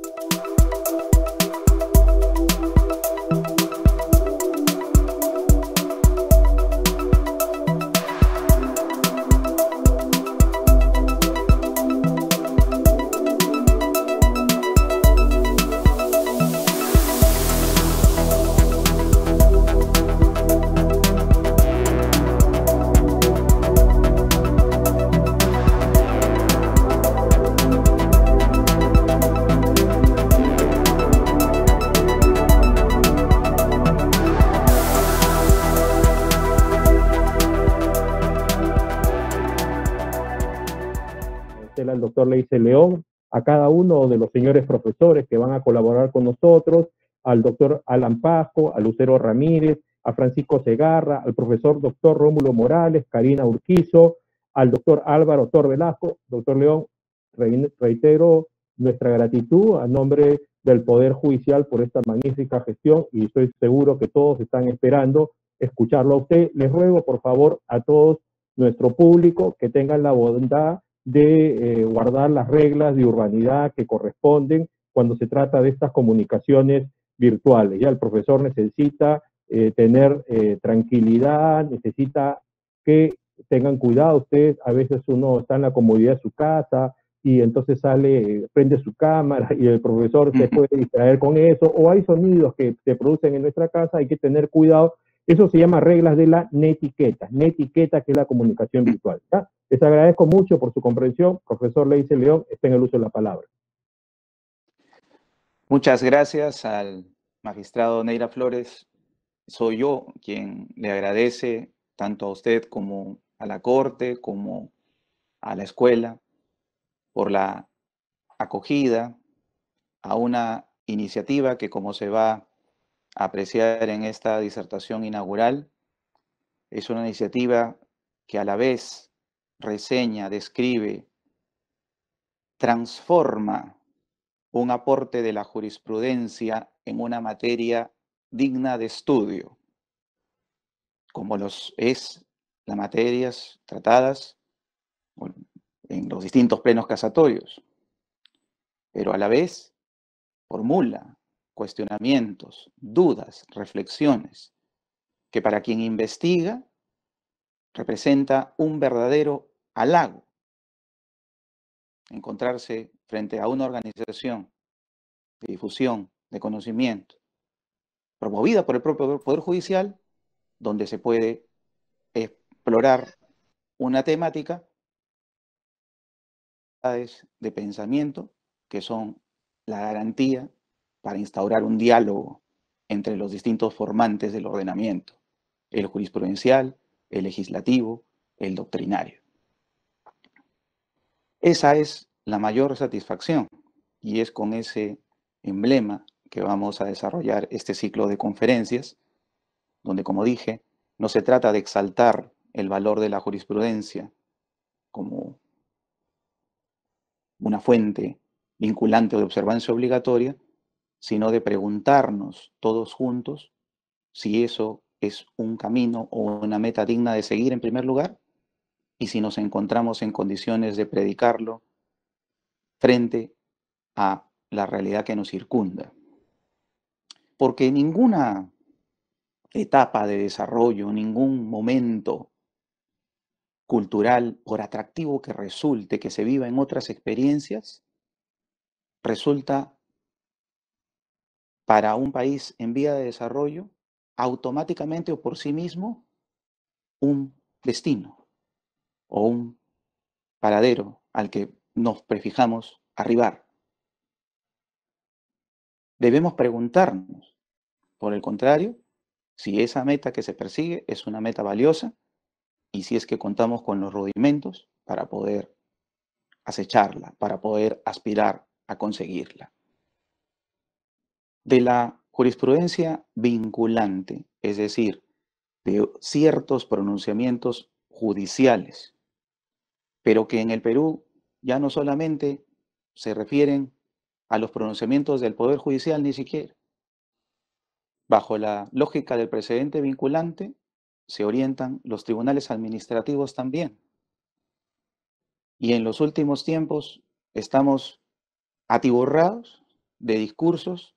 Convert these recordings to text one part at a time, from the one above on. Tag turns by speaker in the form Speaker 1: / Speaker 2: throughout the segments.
Speaker 1: Música doctor Leice León, a cada uno de los señores profesores que van a colaborar con nosotros, al doctor Alan Pasco, a Lucero Ramírez, a Francisco Segarra, al profesor doctor Rómulo Morales, Karina Urquizo, al doctor Álvaro Tor Doctor León, reitero nuestra gratitud a nombre del Poder Judicial por esta magnífica gestión y estoy seguro que todos están esperando escucharlo a usted. Les ruego, por favor, a todos nuestro público que tengan la bondad de eh, guardar las reglas de urbanidad que corresponden cuando se trata de estas comunicaciones virtuales. Ya el profesor necesita eh, tener eh, tranquilidad, necesita que tengan cuidado ustedes, a veces uno está en la comodidad de su casa y entonces sale, prende su cámara y el profesor se puede distraer con eso, o hay sonidos que se producen en nuestra casa, hay que tener cuidado eso se llama reglas de la netiqueta, netiqueta que es la comunicación virtual. Les agradezco mucho por su comprensión. Profesor Leice León, está en el uso de la palabra.
Speaker 2: Muchas gracias al magistrado Neira Flores. Soy yo quien le agradece tanto a usted como a la Corte, como a la escuela, por la acogida a una iniciativa que como se va apreciar en esta disertación inaugural. Es una iniciativa que a la vez reseña, describe, transforma un aporte de la jurisprudencia en una materia digna de estudio, como los es las materias tratadas en los distintos plenos casatorios, pero a la vez formula cuestionamientos, dudas, reflexiones, que para quien investiga representa un verdadero halago. Encontrarse frente a una organización de difusión de conocimiento promovida por el propio Poder Judicial, donde se puede explorar una temática de pensamiento que son la garantía para instaurar un diálogo entre los distintos formantes del ordenamiento, el jurisprudencial, el legislativo, el doctrinario. Esa es la mayor satisfacción y es con ese emblema que vamos a desarrollar este ciclo de conferencias, donde, como dije, no se trata de exaltar el valor de la jurisprudencia como una fuente vinculante de observancia obligatoria, sino de preguntarnos todos juntos si eso es un camino o una meta digna de seguir en primer lugar y si nos encontramos en condiciones de predicarlo frente a la realidad que nos circunda. Porque ninguna etapa de desarrollo, ningún momento cultural, por atractivo que resulte, que se viva en otras experiencias, resulta para un país en vía de desarrollo automáticamente o por sí mismo un destino o un paradero al que nos prefijamos arribar. Debemos preguntarnos, por el contrario, si esa meta que se persigue es una meta valiosa y si es que contamos con los rudimentos para poder acecharla, para poder aspirar a conseguirla de la jurisprudencia vinculante, es decir, de ciertos pronunciamientos judiciales, pero que en el Perú ya no solamente se refieren a los pronunciamientos del Poder Judicial ni siquiera. Bajo la lógica del precedente vinculante, se orientan los tribunales administrativos también. Y en los últimos tiempos estamos atiborrados de discursos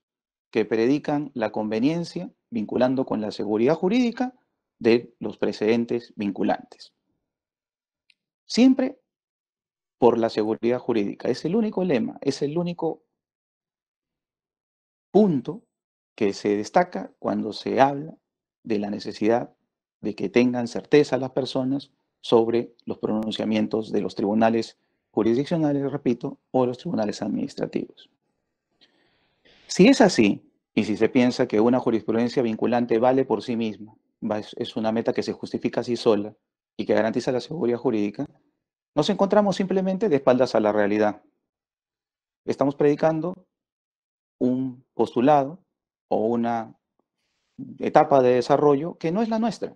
Speaker 2: que predican la conveniencia vinculando con la seguridad jurídica de los precedentes vinculantes. Siempre por la seguridad jurídica. Es el único lema, es el único punto que se destaca cuando se habla de la necesidad de que tengan certeza las personas sobre los pronunciamientos de los tribunales jurisdiccionales, repito, o los tribunales administrativos. Si es así, y si se piensa que una jurisprudencia vinculante vale por sí misma, es una meta que se justifica así sola y que garantiza la seguridad jurídica, nos encontramos simplemente de espaldas a la realidad. Estamos predicando un postulado o una etapa de desarrollo que no es la nuestra.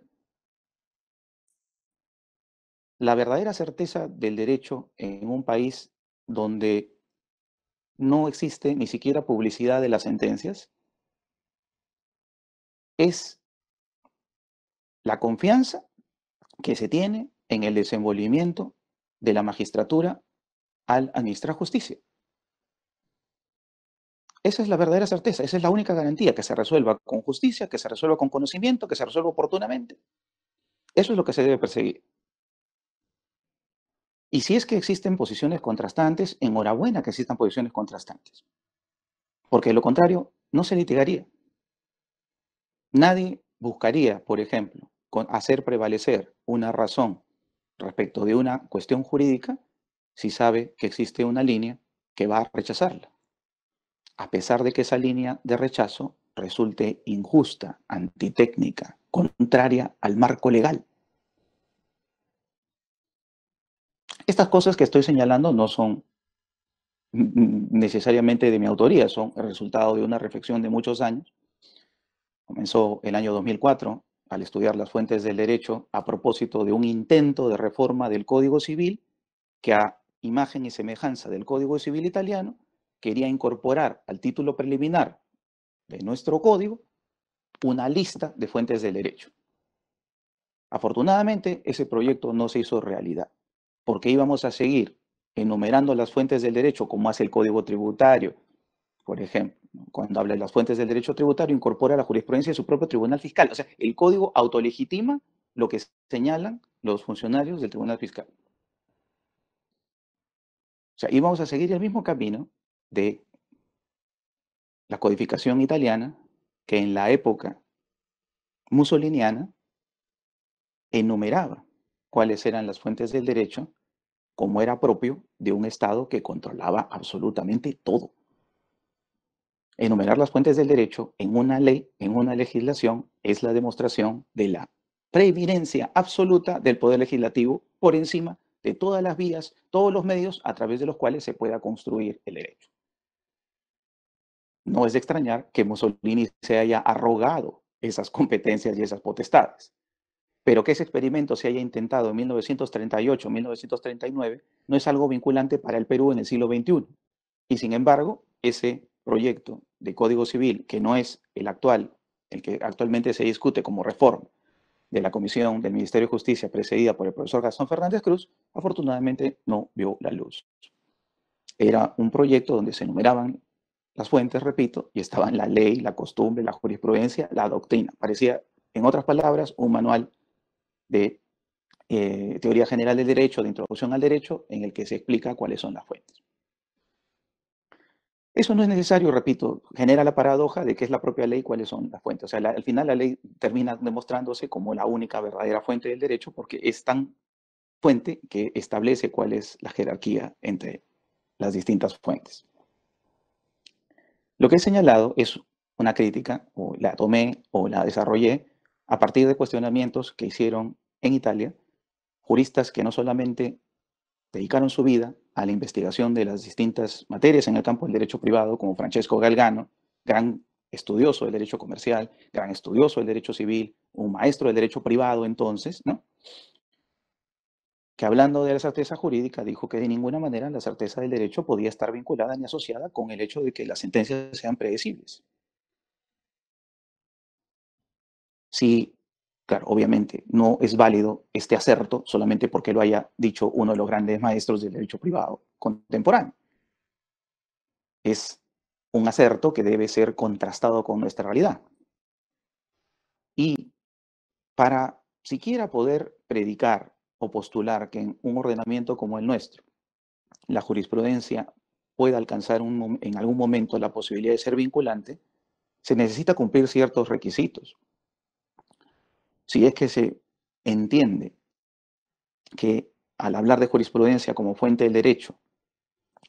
Speaker 2: La verdadera certeza del derecho en un país donde no existe ni siquiera publicidad de las sentencias es la confianza que se tiene en el desenvolvimiento de la magistratura al administrar justicia. Esa es la verdadera certeza, esa es la única garantía, que se resuelva con justicia, que se resuelva con conocimiento, que se resuelva oportunamente. Eso es lo que se debe perseguir. Y si es que existen posiciones contrastantes, enhorabuena que existan posiciones contrastantes, porque de lo contrario no se litigaría. Nadie buscaría, por ejemplo, hacer prevalecer una razón respecto de una cuestión jurídica si sabe que existe una línea que va a rechazarla, a pesar de que esa línea de rechazo resulte injusta, antitécnica, contraria al marco legal. Estas cosas que estoy señalando no son necesariamente de mi autoría, son el resultado de una reflexión de muchos años Comenzó el año 2004 al estudiar las fuentes del derecho a propósito de un intento de reforma del Código Civil que a imagen y semejanza del Código Civil italiano quería incorporar al título preliminar de nuestro código una lista de fuentes del derecho. Afortunadamente, ese proyecto no se hizo realidad, porque íbamos a seguir enumerando las fuentes del derecho, como hace el Código Tributario, por ejemplo. Cuando habla de las fuentes del derecho tributario, incorpora la jurisprudencia de su propio tribunal fiscal. O sea, el código autolegitima lo que señalan los funcionarios del tribunal fiscal. O sea, íbamos a seguir el mismo camino de la codificación italiana que en la época musoliniana enumeraba cuáles eran las fuentes del derecho como era propio de un Estado que controlaba absolutamente todo. Enumerar las fuentes del derecho en una ley, en una legislación, es la demostración de la preeminencia absoluta del Poder Legislativo por encima de todas las vías, todos los medios a través de los cuales se pueda construir el derecho. No es de extrañar que Mussolini se haya arrogado esas competencias y esas potestades. Pero que ese experimento se haya intentado en 1938-1939 no es algo vinculante para el Perú en el siglo XXI. Y sin embargo, ese proyecto de Código Civil, que no es el actual, el que actualmente se discute como reforma de la Comisión del Ministerio de Justicia precedida por el profesor Gastón Fernández Cruz, afortunadamente no vio la luz. Era un proyecto donde se enumeraban las fuentes, repito, y estaban la ley, la costumbre, la jurisprudencia, la doctrina. Parecía, en otras palabras, un manual de eh, teoría general del derecho, de introducción al derecho, en el que se explica cuáles son las fuentes. Eso no es necesario, repito, genera la paradoja de que es la propia ley cuáles son las fuentes. O sea, al final la ley termina demostrándose como la única verdadera fuente del derecho porque es tan fuente que establece cuál es la jerarquía entre las distintas fuentes. Lo que he señalado es una crítica, o la tomé o la desarrollé, a partir de cuestionamientos que hicieron en Italia juristas que no solamente dedicaron su vida a la investigación de las distintas materias en el campo del derecho privado, como Francesco Galgano, gran estudioso del derecho comercial, gran estudioso del derecho civil, un maestro del derecho privado entonces, ¿no? que hablando de la certeza jurídica dijo que de ninguna manera la certeza del derecho podía estar vinculada ni asociada con el hecho de que las sentencias sean predecibles. Si Claro, obviamente no es válido este acerto solamente porque lo haya dicho uno de los grandes maestros del derecho privado contemporáneo. Es un acerto que debe ser contrastado con nuestra realidad. Y para siquiera poder predicar o postular que en un ordenamiento como el nuestro, la jurisprudencia pueda alcanzar en algún momento la posibilidad de ser vinculante, se necesita cumplir ciertos requisitos si es que se entiende que al hablar de jurisprudencia como fuente del derecho,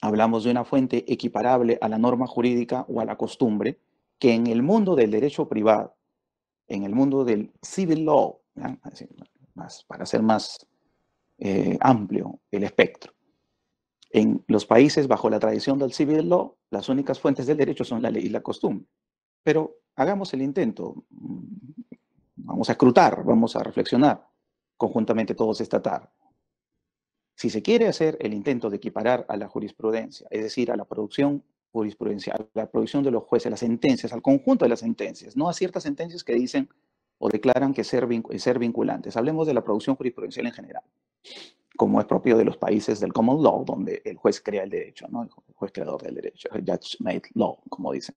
Speaker 2: hablamos de una fuente equiparable a la norma jurídica o a la costumbre, que en el mundo del derecho privado, en el mundo del civil law, para ser más eh, amplio el espectro, en los países bajo la tradición del civil law, las únicas fuentes del derecho son la ley y la costumbre. Pero hagamos el intento, vamos a escrutar, vamos a reflexionar conjuntamente todos esta tarde. Si se quiere hacer el intento de equiparar a la jurisprudencia, es decir, a la producción jurisprudencial, a la producción de los jueces, las sentencias, al conjunto de las sentencias, no a ciertas sentencias que dicen o declaran que ser, vinculantes. Hablemos de la producción jurisprudencial en general, como es propio de los países del common law, donde el juez crea el derecho, ¿no? el juez creador del derecho, el judge made law, como dicen.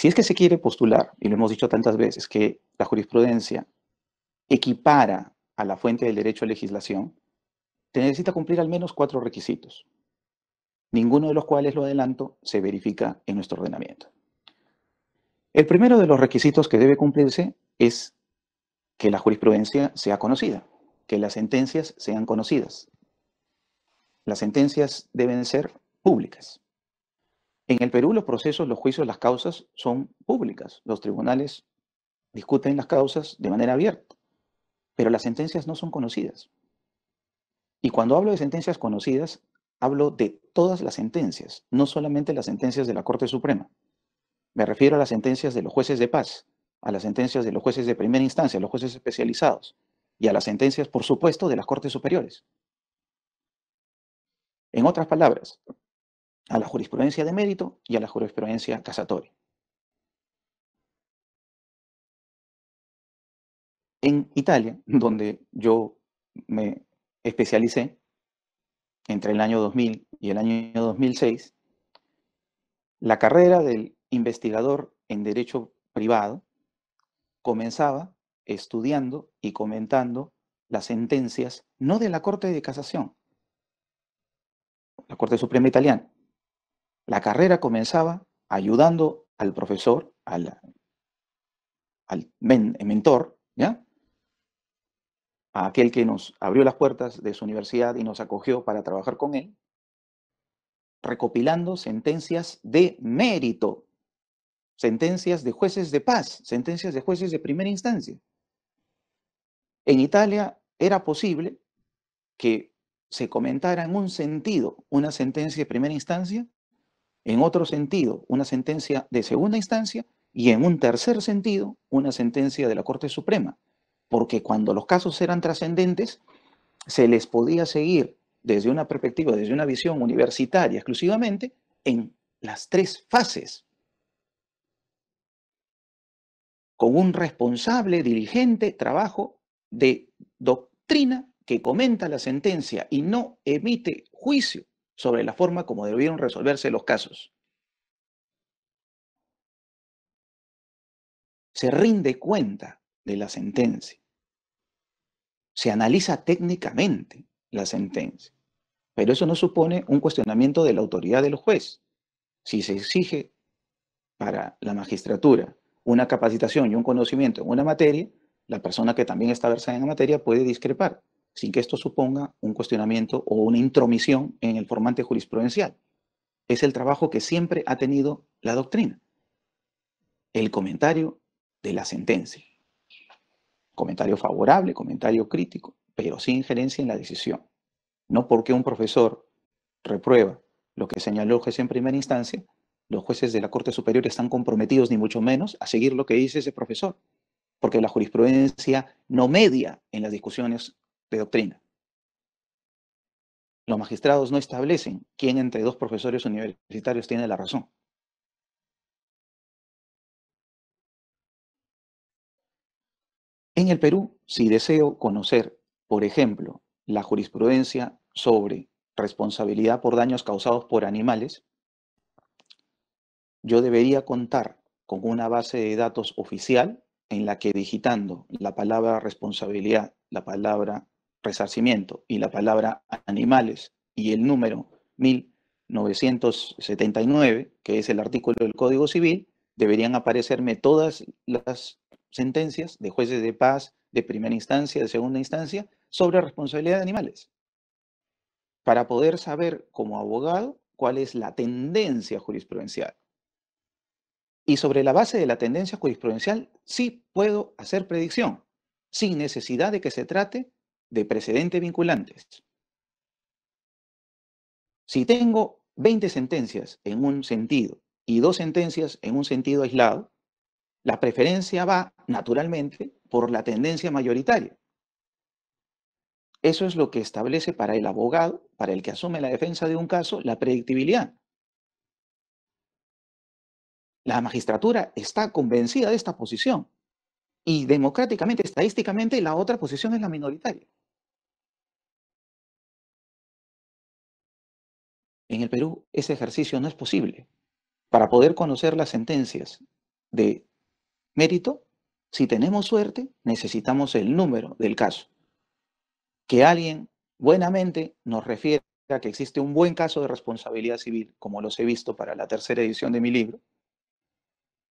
Speaker 2: Si es que se quiere postular, y lo hemos dicho tantas veces, que la jurisprudencia equipara a la fuente del derecho a legislación, te necesita cumplir al menos cuatro requisitos, ninguno de los cuales, lo adelanto, se verifica en nuestro ordenamiento. El primero de los requisitos que debe cumplirse es que la jurisprudencia sea conocida, que las sentencias sean conocidas. Las sentencias deben ser públicas. En el Perú los procesos, los juicios, las causas son públicas. Los tribunales discuten las causas de manera abierta, pero las sentencias no son conocidas. Y cuando hablo de sentencias conocidas, hablo de todas las sentencias, no solamente las sentencias de la Corte Suprema. Me refiero a las sentencias de los jueces de paz, a las sentencias de los jueces de primera instancia, los jueces especializados, y a las sentencias, por supuesto, de las Cortes Superiores. En otras palabras, a la jurisprudencia de mérito y a la jurisprudencia casatoria. En Italia, donde yo me especialicé entre el año 2000 y el año 2006, la carrera del investigador en derecho privado comenzaba estudiando y comentando las sentencias no de la Corte de Casación, la Corte Suprema Italiana, la carrera comenzaba ayudando al profesor, al, mentor, ¿ya? A aquel que nos abrió las puertas de su universidad y nos acogió para trabajar con él, recopilando sentencias de mérito, sentencias de jueces de paz, sentencias de jueces de primera instancia. En Italia era posible que se comentara en un sentido una sentencia de primera instancia en otro sentido una sentencia de segunda instancia y en un tercer sentido una sentencia de la Corte Suprema, porque cuando los casos eran trascendentes, se les podía seguir desde una perspectiva, desde una visión universitaria exclusivamente, en las tres fases, con un responsable, dirigente, trabajo de doctrina que comenta la sentencia y no emite juicio sobre la forma como debieron resolverse los casos. Se rinde cuenta de la sentencia. Se analiza técnicamente la sentencia. Pero eso no supone un cuestionamiento de la autoridad del juez. Si se exige para la magistratura una capacitación y un conocimiento en una materia, la persona que también está versada en la materia puede discrepar sin que esto suponga un cuestionamiento o una intromisión en el formante jurisprudencial. Es el trabajo que siempre ha tenido la doctrina. El comentario de la sentencia. Comentario favorable, comentario crítico, pero sin injerencia en la decisión. No porque un profesor reprueba lo que señaló el juez en primera instancia, los jueces de la Corte Superior están comprometidos, ni mucho menos, a seguir lo que dice ese profesor, porque la jurisprudencia no media en las discusiones de doctrina. Los magistrados no establecen quién entre dos profesores universitarios tiene la razón. En el Perú, si deseo conocer, por ejemplo, la jurisprudencia sobre responsabilidad por daños causados por animales, yo debería contar con una base de datos oficial en la que digitando la palabra responsabilidad, la palabra resarcimiento y la palabra animales y el número 1979, que es el artículo del Código Civil, deberían aparecerme todas las sentencias de jueces de paz de primera instancia, de segunda instancia, sobre responsabilidad de animales. Para poder saber como abogado cuál es la tendencia jurisprudencial. Y sobre la base de la tendencia jurisprudencial sí puedo hacer predicción, sin necesidad de que se trate de precedentes vinculantes. Si tengo 20 sentencias en un sentido y dos sentencias en un sentido aislado, la preferencia va naturalmente por la tendencia mayoritaria. Eso es lo que establece para el abogado, para el que asume la defensa de un caso, la predictibilidad. La magistratura está convencida de esta posición y democráticamente, estadísticamente, la otra posición es la minoritaria. En el Perú ese ejercicio no es posible. Para poder conocer las sentencias de mérito, si tenemos suerte, necesitamos el número del caso. Que alguien buenamente nos refiera que existe un buen caso de responsabilidad civil, como los he visto para la tercera edición de mi libro,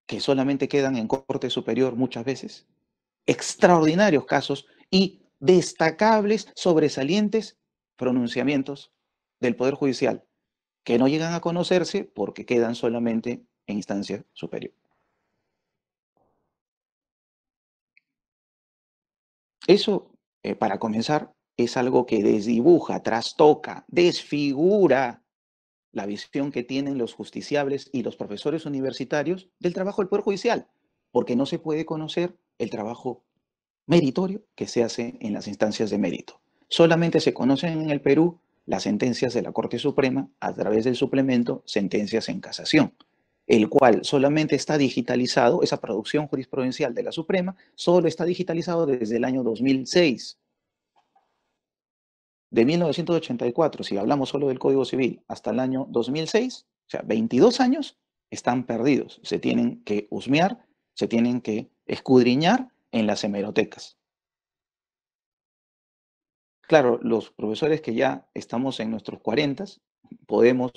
Speaker 2: que solamente quedan en corte superior muchas veces, extraordinarios casos y destacables, sobresalientes pronunciamientos del Poder Judicial que no llegan a conocerse porque quedan solamente en instancia superior. Eso, eh, para comenzar, es algo que desdibuja, trastoca, desfigura la visión que tienen los justiciables y los profesores universitarios del trabajo del Poder Judicial, porque no se puede conocer el trabajo meritorio que se hace en las instancias de mérito. Solamente se conocen en el Perú las sentencias de la Corte Suprema a través del suplemento Sentencias en Casación, el cual solamente está digitalizado, esa producción jurisprudencial de la Suprema solo está digitalizado desde el año 2006. De 1984, si hablamos solo del Código Civil, hasta el año 2006, o sea, 22 años, están perdidos. Se tienen que husmear, se tienen que escudriñar en las hemerotecas claro, los profesores que ya estamos en nuestros 40 podemos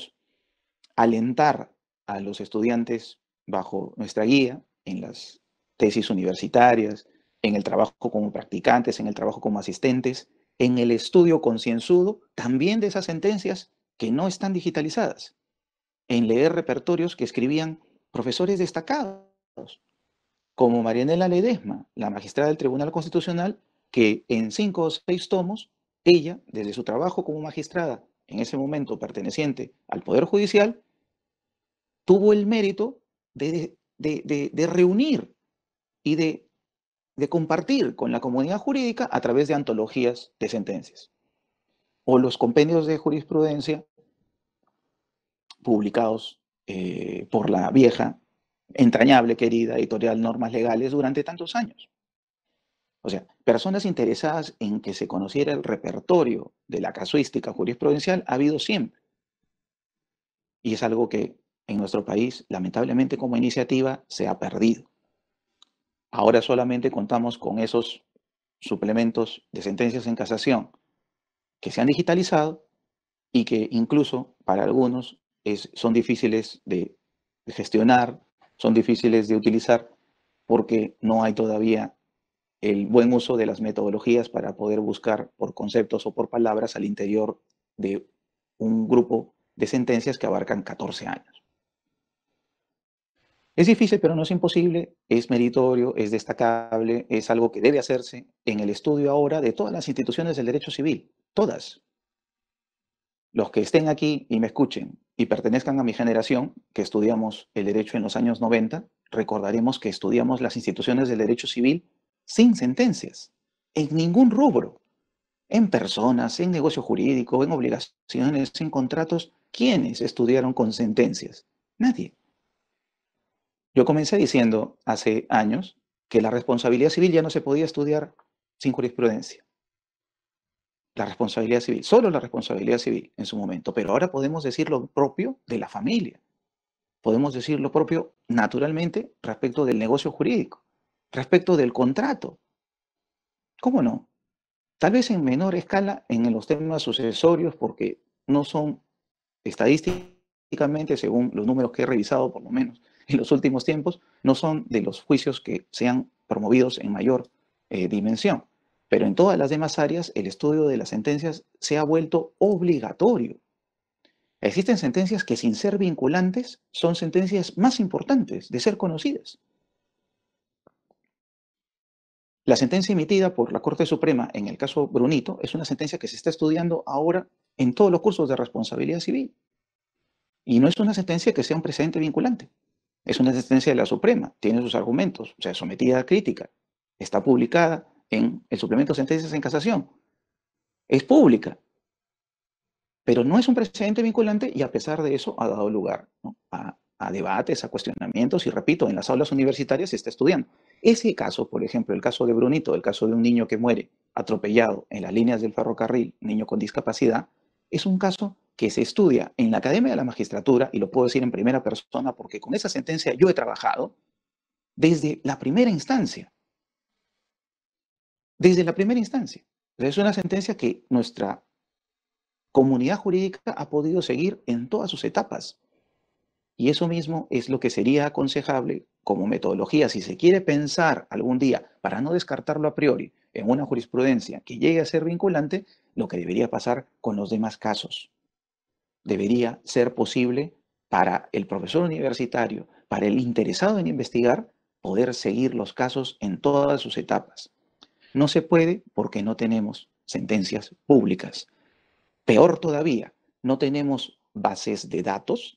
Speaker 2: alentar a los estudiantes bajo nuestra guía en las tesis universitarias, en el trabajo como practicantes, en el trabajo como asistentes, en el estudio concienzudo también de esas sentencias que no están digitalizadas, en leer repertorios que escribían profesores destacados, como Marianela Ledesma, la magistrada del Tribunal Constitucional, que en cinco o seis tomos ella, desde su trabajo como magistrada, en ese momento perteneciente al Poder Judicial, tuvo el mérito de, reunir y de, compartir con la comunidad jurídica a través de antologías de sentencias o los compendios de jurisprudencia publicados eh, por la vieja, entrañable, querida editorial Normas Legales durante tantos años. O sea, personas interesadas en que se conociera el repertorio de la casuística jurisprudencial ha habido siempre. Y es algo que en nuestro país, lamentablemente como iniciativa, se ha perdido. Ahora solamente contamos con esos suplementos de sentencias en casación que se han digitalizado y que incluso para algunos son difíciles de gestionar, son difíciles de utilizar porque no hay todavía el buen uso de las metodologías para poder buscar por conceptos o por palabras al interior de un grupo de sentencias que abarcan 14 años. Es difícil, pero no es imposible, es meritorio, es destacable, es algo que debe hacerse en el estudio ahora de todas las instituciones del derecho civil, todas. Los que estén aquí y me escuchen y pertenezcan a mi generación, que estudiamos el derecho en los años 90, recordaremos que estudiamos las instituciones del derecho civil sin sentencias, en ningún rubro, en personas, en negocio jurídicos, en obligaciones, en contratos. ¿Quiénes estudiaron con sentencias? Nadie. Yo comencé diciendo hace años que la responsabilidad civil ya no se podía estudiar sin jurisprudencia. La responsabilidad civil, solo la responsabilidad civil en su momento, pero ahora podemos decir lo propio de la familia. Podemos decir lo propio naturalmente respecto del negocio jurídico respecto del contrato. ¿Cómo no? Tal vez en menor escala en los temas sucesorios porque no son estadísticamente, según los números que he revisado por lo menos en los últimos tiempos, no son de los juicios que sean promovidos en mayor eh, dimensión. Pero en todas las demás áreas el estudio de las sentencias se ha vuelto obligatorio. Existen sentencias que sin ser vinculantes son sentencias más importantes de ser conocidas. La sentencia emitida por la Corte Suprema en el caso Brunito es una sentencia que se está estudiando ahora en todos los cursos de responsabilidad civil. Y no es una sentencia que sea un precedente vinculante. Es una sentencia de la Suprema, tiene sus argumentos, o sea, sometida a crítica. Está publicada en el suplemento de sentencias en casación. Es pública, pero no es un precedente vinculante y a pesar de eso ha dado lugar a a debates, a cuestionamientos y, repito, en las aulas universitarias se está estudiando. Ese caso, por ejemplo, el caso de Brunito, el caso de un niño que muere atropellado en las líneas del ferrocarril, niño con discapacidad, es un caso que se estudia en la Academia de la Magistratura, y lo puedo decir en primera persona porque con esa sentencia yo he trabajado desde la primera instancia. Desde la primera instancia. Es una sentencia que nuestra comunidad jurídica ha podido seguir en todas sus etapas. Y eso mismo es lo que sería aconsejable como metodología, si se quiere pensar algún día, para no descartarlo a priori, en una jurisprudencia que llegue a ser vinculante, lo que debería pasar con los demás casos. Debería ser posible para el profesor universitario, para el interesado en investigar, poder seguir los casos en todas sus etapas. No se puede porque no tenemos sentencias públicas. Peor todavía, no tenemos bases de datos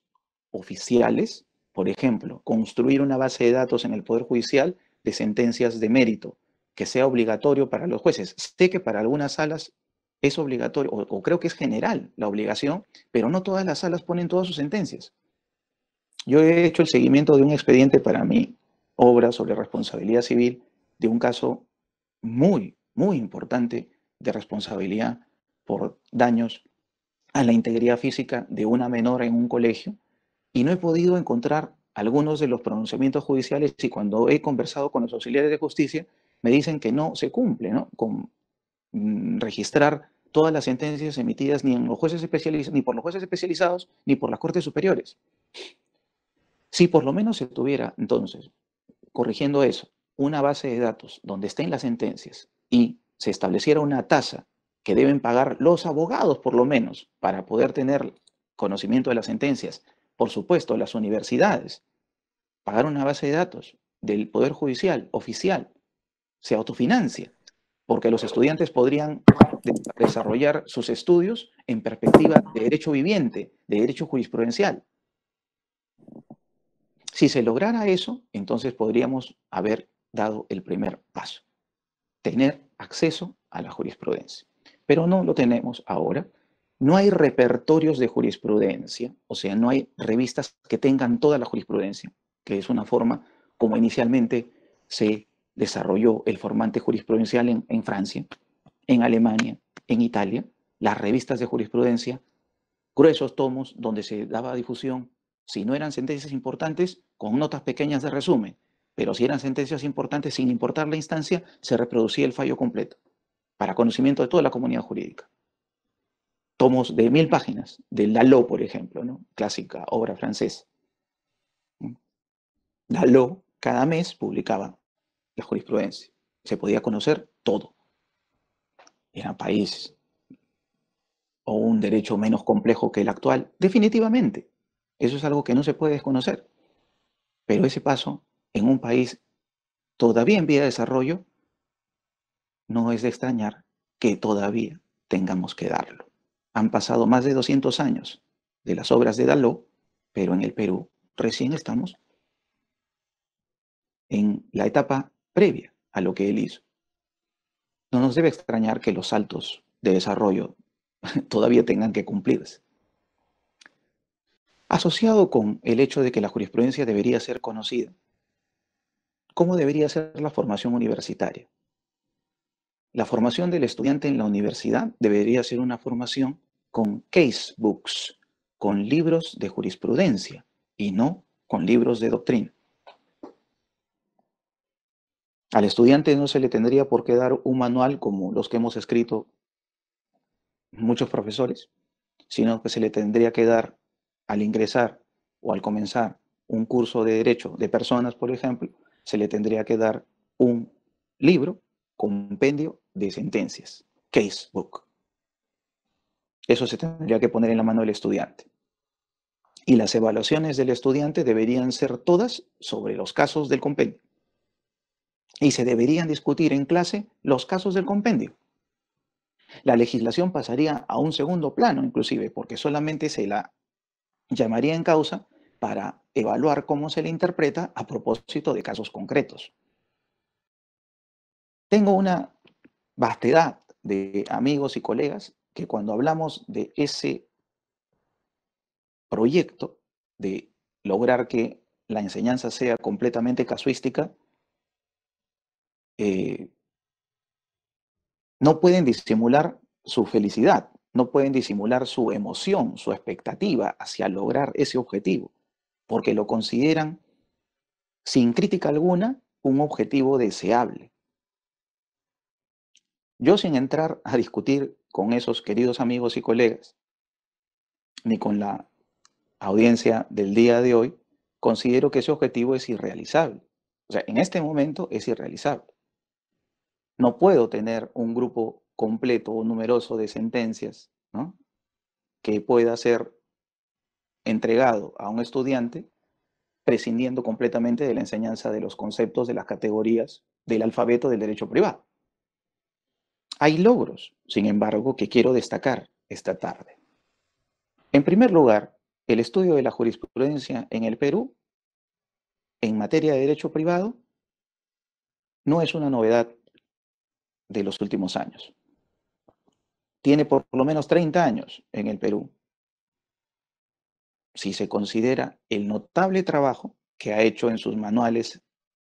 Speaker 2: oficiales, por ejemplo, construir una base de datos en el Poder Judicial de sentencias de mérito, que sea obligatorio para los jueces. Sé que para algunas salas es obligatorio, o, creo que es general la obligación, pero no todas las salas ponen todas sus sentencias. Yo he hecho el seguimiento de un expediente para mi obra sobre responsabilidad civil de un caso muy, muy importante de responsabilidad por daños a la integridad física de una menor en un colegio y no he podido encontrar algunos de los pronunciamientos judiciales y cuando he conversado con los auxiliares de justicia me dicen que no se cumple con mm, registrar todas las sentencias emitidas ni, en los jueces especializados, ni por los jueces especializados ni por las cortes superiores. Si por lo menos se tuviera entonces, corrigiendo eso, una base de datos donde estén las sentencias y se estableciera una tasa que deben pagar los abogados por lo menos para poder tener conocimiento de las sentencias por supuesto, las universidades pagaron una base de datos del Poder Judicial oficial, se autofinancia, porque los estudiantes podrían desarrollar sus estudios en perspectiva de derecho viviente, de derecho jurisprudencial. Si se lograra eso, entonces podríamos haber dado el primer paso, tener acceso a la jurisprudencia. Pero no lo tenemos ahora. No hay repertorios de jurisprudencia, o sea, no hay revistas que tengan toda la jurisprudencia, que es una forma como inicialmente se desarrolló el formante jurisprudencial en, Francia, en Alemania, en Italia, las revistas de jurisprudencia, gruesos tomos donde se daba difusión, si no eran sentencias importantes, con notas pequeñas de resumen, pero si eran sentencias importantes, sin importar la instancia, se reproducía el fallo completo, para conocimiento de toda la comunidad jurídica. Somos de mil páginas, de Lalo, por ejemplo, ¿no? clásica obra francesa. Lalo cada mes publicaba la jurisprudencia, se podía conocer todo. Eran país o un derecho menos complejo que el actual, definitivamente. Eso es algo que no se puede desconocer. Pero ese paso en un país todavía en vía de desarrollo, no es de extrañar que todavía tengamos que darlo. Han pasado más de 200 años de las obras de Daló, pero en el Perú recién estamos en la etapa previa a lo que él hizo. No nos debe extrañar que los saltos de desarrollo todavía tengan que cumplirse. Asociado con el hecho de que la jurisprudencia debería ser conocida, ¿cómo debería ser la formación universitaria? La formación del estudiante en la universidad debería ser una formación con case books, con libros de jurisprudencia y no con libros de doctrina. Al estudiante no se le tendría por qué dar un manual como los que hemos escrito muchos profesores, sino que se le tendría que dar al ingresar o al comenzar un curso de derecho de personas, por ejemplo, se le tendría que dar un libro, compendio de sentencias, casebook. Eso se tendría que poner en la mano del estudiante. Y las evaluaciones del estudiante deberían ser todas sobre los casos del compendio. Y se deberían discutir en clase los casos del compendio. La legislación pasaría a un segundo plano, inclusive, porque solamente se la llamaría en causa para evaluar cómo se le interpreta a propósito de casos concretos. Tengo una vastedad de amigos y colegas que cuando hablamos de ese proyecto de lograr que la enseñanza sea completamente casuística, eh, no pueden disimular su felicidad, no pueden disimular su emoción, su expectativa hacia lograr ese objetivo, porque lo consideran sin crítica alguna un objetivo deseable. Yo sin entrar a discutir con esos queridos amigos y colegas, ni con la audiencia del día de hoy, considero que ese objetivo es irrealizable. O sea, en este momento es irrealizable. No puedo tener un grupo completo o numeroso de sentencias que pueda ser entregado a un estudiante prescindiendo completamente de la enseñanza de los conceptos, de las categorías, del alfabeto del derecho privado. Hay logros, sin embargo, que quiero destacar esta tarde. En primer lugar, el estudio de la jurisprudencia en el Perú en materia de derecho privado no es una novedad de los últimos años. Tiene por lo menos 30 años en el Perú, si se considera el notable trabajo que ha hecho en sus manuales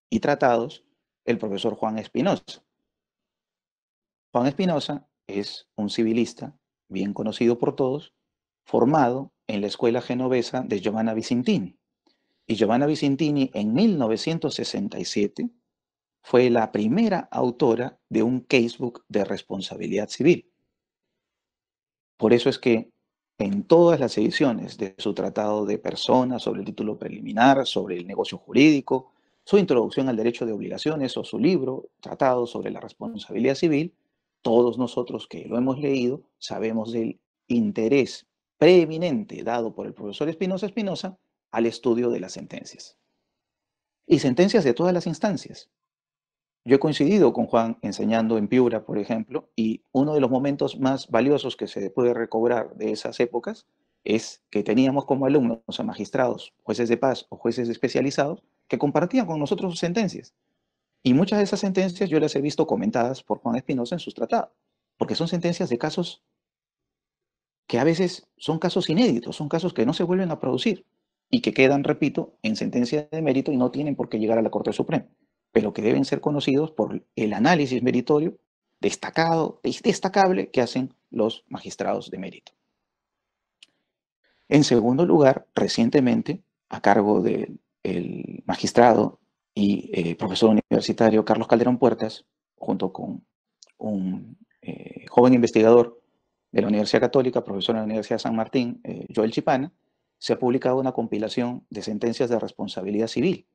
Speaker 2: y tratados el profesor Juan Espinosa, Juan Espinosa es un civilista bien conocido por todos, formado en la escuela genovesa de Giovanna Vicentini. Y Giovanna Vicentini en 1967 fue la primera autora de un casebook de responsabilidad civil. Por eso es que en todas las ediciones de su tratado de personas, sobre el título preliminar, sobre el negocio jurídico, su introducción al derecho de obligaciones o su libro, Tratado sobre la responsabilidad civil, todos nosotros que lo hemos leído sabemos del interés preeminente dado por el profesor Espinosa Espinosa al estudio de las sentencias. Y sentencias de todas las instancias. Yo he coincidido con Juan enseñando en Piura, por ejemplo, y uno de los momentos más valiosos que se puede recobrar de esas épocas es que teníamos como alumnos a magistrados, jueces de paz o jueces especializados, que compartían con nosotros sus sentencias. Y muchas de esas sentencias yo las he visto comentadas por Juan Espinosa en sus tratados, porque son sentencias de casos que a veces son casos inéditos, son casos que no se vuelven a producir y que quedan, repito, en sentencia de mérito y no tienen por qué llegar a la Corte Suprema, pero que deben ser conocidos por el análisis meritorio destacado, destacable que hacen los magistrados de mérito. En segundo lugar, recientemente, a cargo del magistrado y eh, profesor universitario Carlos Calderón Puertas, junto con un eh, joven investigador de la Universidad Católica, profesor de la Universidad de San Martín, eh, Joel Chipana, se ha publicado una compilación de sentencias de responsabilidad civil.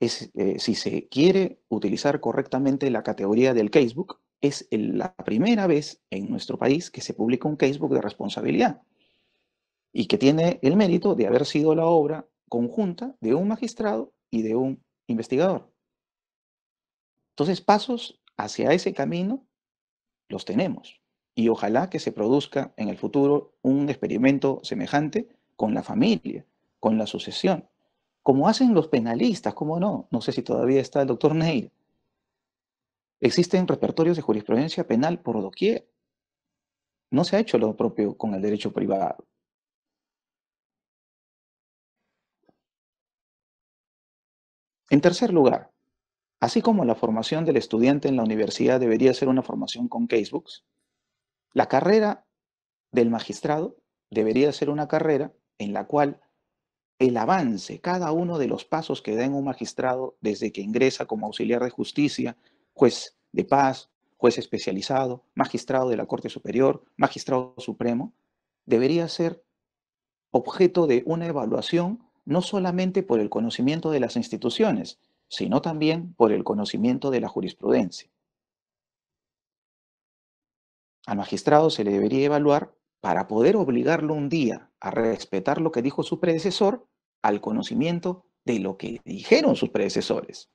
Speaker 2: Es, eh, si se quiere utilizar correctamente la categoría del casebook, es la primera vez en nuestro país que se publica un casebook de responsabilidad y que tiene el mérito de haber sido la obra conjunta de un magistrado y de un investigador. Entonces, pasos hacia ese camino los tenemos. Y ojalá que se produzca en el futuro un experimento semejante con la familia, con la sucesión, como hacen los penalistas, ¿cómo no? No sé si todavía está el doctor Neil. Existen repertorios de jurisprudencia penal por doquier. No se ha hecho lo propio con el derecho privado. En tercer lugar, así como la formación del estudiante en la universidad debería ser una formación con casebooks, la carrera del magistrado debería ser una carrera en la cual el avance, cada uno de los pasos que da un magistrado desde que ingresa como auxiliar de justicia, juez de paz, juez especializado, magistrado de la Corte Superior, magistrado supremo, debería ser objeto de una evaluación no solamente por el conocimiento de las instituciones, sino también por el conocimiento de la jurisprudencia. Al magistrado se le debería evaluar para poder obligarlo un día a respetar lo que dijo su predecesor al conocimiento de lo que dijeron sus predecesores.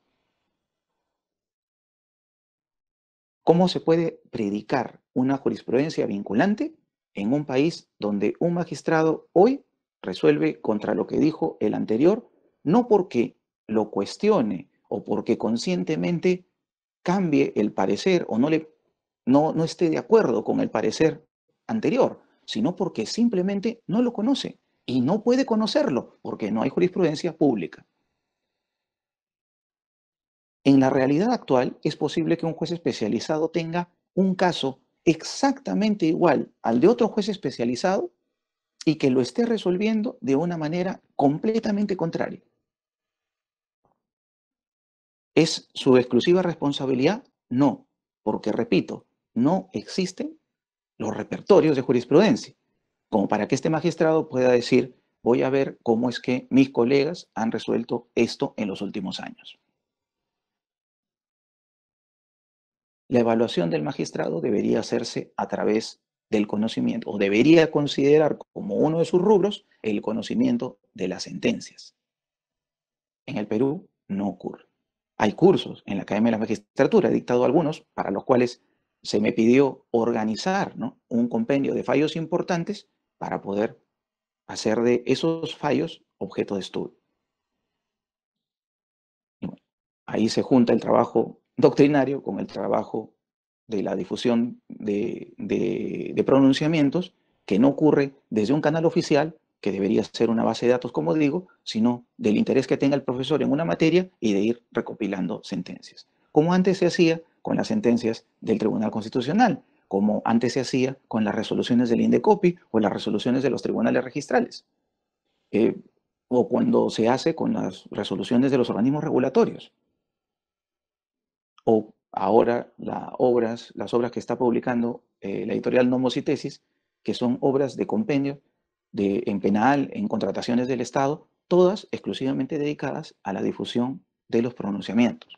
Speaker 2: ¿Cómo se puede predicar una jurisprudencia vinculante en un país donde un magistrado hoy resuelve contra lo que dijo el anterior, no porque lo cuestione o porque conscientemente cambie el parecer o no, le, no, no esté de acuerdo con el parecer anterior, sino porque simplemente no lo conoce y no puede conocerlo porque no hay jurisprudencia pública. En la realidad actual es posible que un juez especializado tenga un caso exactamente igual al de otro juez especializado y que lo esté resolviendo de una manera completamente contraria. ¿Es su exclusiva responsabilidad? No, porque repito, no existen los repertorios de jurisprudencia, como para que este magistrado pueda decir, voy a ver cómo es que mis colegas han resuelto esto en los últimos años. La evaluación del magistrado debería hacerse a través del conocimiento, o debería considerar como uno de sus rubros el conocimiento de las sentencias. En el Perú no ocurre. Hay cursos en la Academia de la Magistratura, he dictado algunos, para los cuales se me pidió organizar un compendio de fallos importantes para poder hacer de esos fallos objeto de estudio. ahí se junta el trabajo doctrinario con el trabajo de la difusión de, pronunciamientos que no ocurre desde un canal oficial, que debería ser una base de datos, como digo, sino del interés que tenga el profesor en una materia y de ir recopilando sentencias. Como antes se hacía con las sentencias del Tribunal Constitucional, como antes se hacía con las resoluciones del INDECOPI o las resoluciones de los tribunales registrales, eh, o cuando se hace con las resoluciones de los organismos regulatorios, o ahora las obras, las obras que está publicando eh, la editorial Nomos y Tesis, que son obras de compendio de, en penal, en contrataciones del Estado, todas exclusivamente dedicadas a la difusión de los pronunciamientos.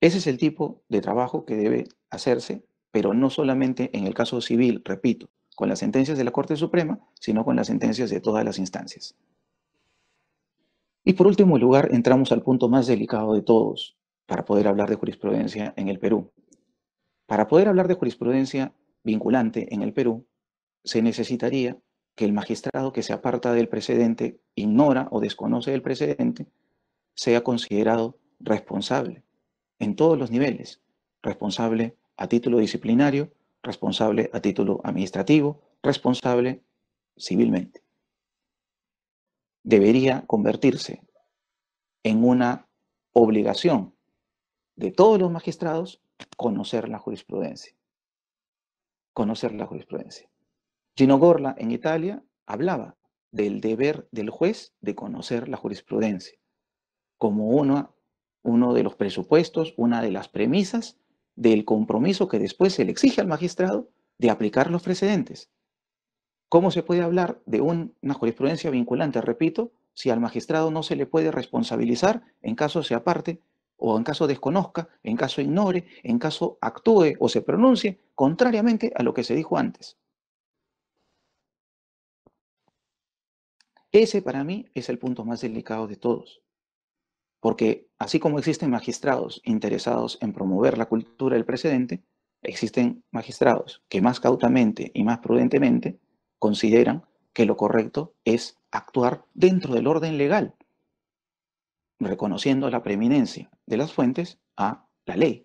Speaker 2: Ese es el tipo de trabajo que debe hacerse, pero no solamente en el caso civil, repito, con las sentencias de la Corte Suprema, sino con las sentencias de todas las instancias. Y por último lugar, entramos al punto más delicado de todos, para poder hablar de jurisprudencia en el Perú. Para poder hablar de jurisprudencia vinculante en el Perú, se necesitaría que el magistrado que se aparta del precedente, ignora o desconoce el precedente, sea considerado responsable en todos los niveles, responsable a título disciplinario, responsable a título administrativo, responsable civilmente. Debería convertirse en una obligación de todos los magistrados conocer la jurisprudencia. Conocer la jurisprudencia. Gino Gorla en Italia hablaba del deber del juez de conocer la jurisprudencia como uno, uno de los presupuestos, una de las premisas del compromiso que después se le exige al magistrado de aplicar los precedentes. ¿Cómo se puede hablar de una jurisprudencia vinculante, repito, si al magistrado no se le puede responsabilizar en caso sea aparte o en caso desconozca, en caso ignore, en caso actúe o se pronuncie contrariamente a lo que se dijo antes. Ese para mí es el punto más delicado de todos, porque así como existen magistrados interesados en promover la cultura del precedente, existen magistrados que más cautamente y más prudentemente consideran que lo correcto es actuar dentro del orden legal reconociendo la preeminencia de las fuentes a la ley.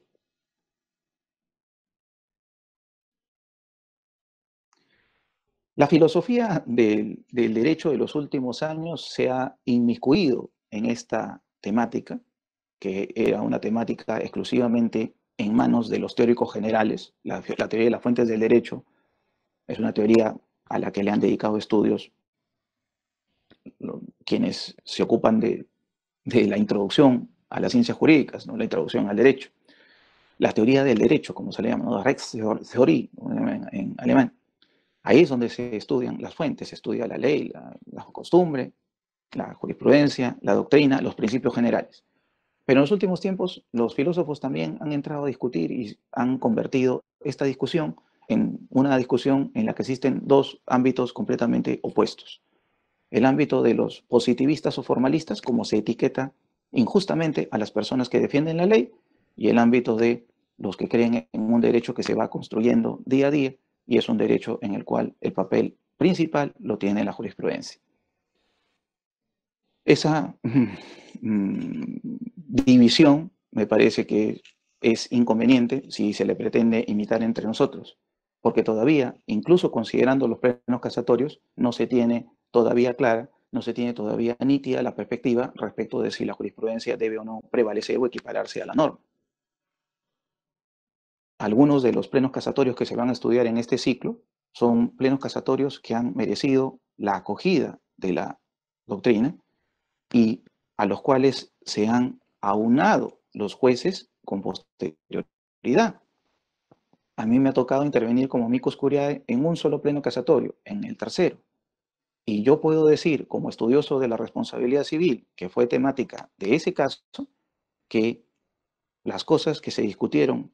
Speaker 2: La filosofía del, derecho de los últimos años se ha inmiscuido en esta temática, que era una temática exclusivamente en manos de los teóricos generales. la teoría de las fuentes del derecho es una teoría a la que le han dedicado estudios quienes se ocupan de, de la introducción a las ciencias jurídicas, ¿no? la introducción al derecho, la teoría del derecho, como se le llama, en, alemán. Ahí es donde se estudian las fuentes, se estudia la ley, la costumbre, la jurisprudencia, la doctrina, los principios generales. Pero en los últimos tiempos los filósofos también han entrado a discutir y han convertido esta discusión en una discusión en la que existen dos ámbitos completamente opuestos el ámbito de los positivistas o formalistas, como se etiqueta injustamente a las personas que defienden la ley, y el ámbito de los que creen en un derecho que se va construyendo día a día, y es un derecho en el cual el papel principal lo tiene la jurisprudencia. Esa mm, mm, división me parece que es inconveniente si se le pretende imitar entre nosotros, porque todavía, incluso considerando los plenos casatorios, no se tiene todavía clara, no se tiene todavía nítida la perspectiva respecto de si la jurisprudencia debe o no prevalecer o equipararse a la norma. Algunos de los plenos casatorios que se van a estudiar en este ciclo son plenos casatorios que han merecido la acogida de la doctrina y a los cuales se han aunado los jueces con posterioridad. A mí me ha tocado intervenir como micos curiae en un solo pleno casatorio, en el tercero, y yo puedo decir, como estudioso de la responsabilidad civil, que fue temática de ese caso, que las cosas que se discutieron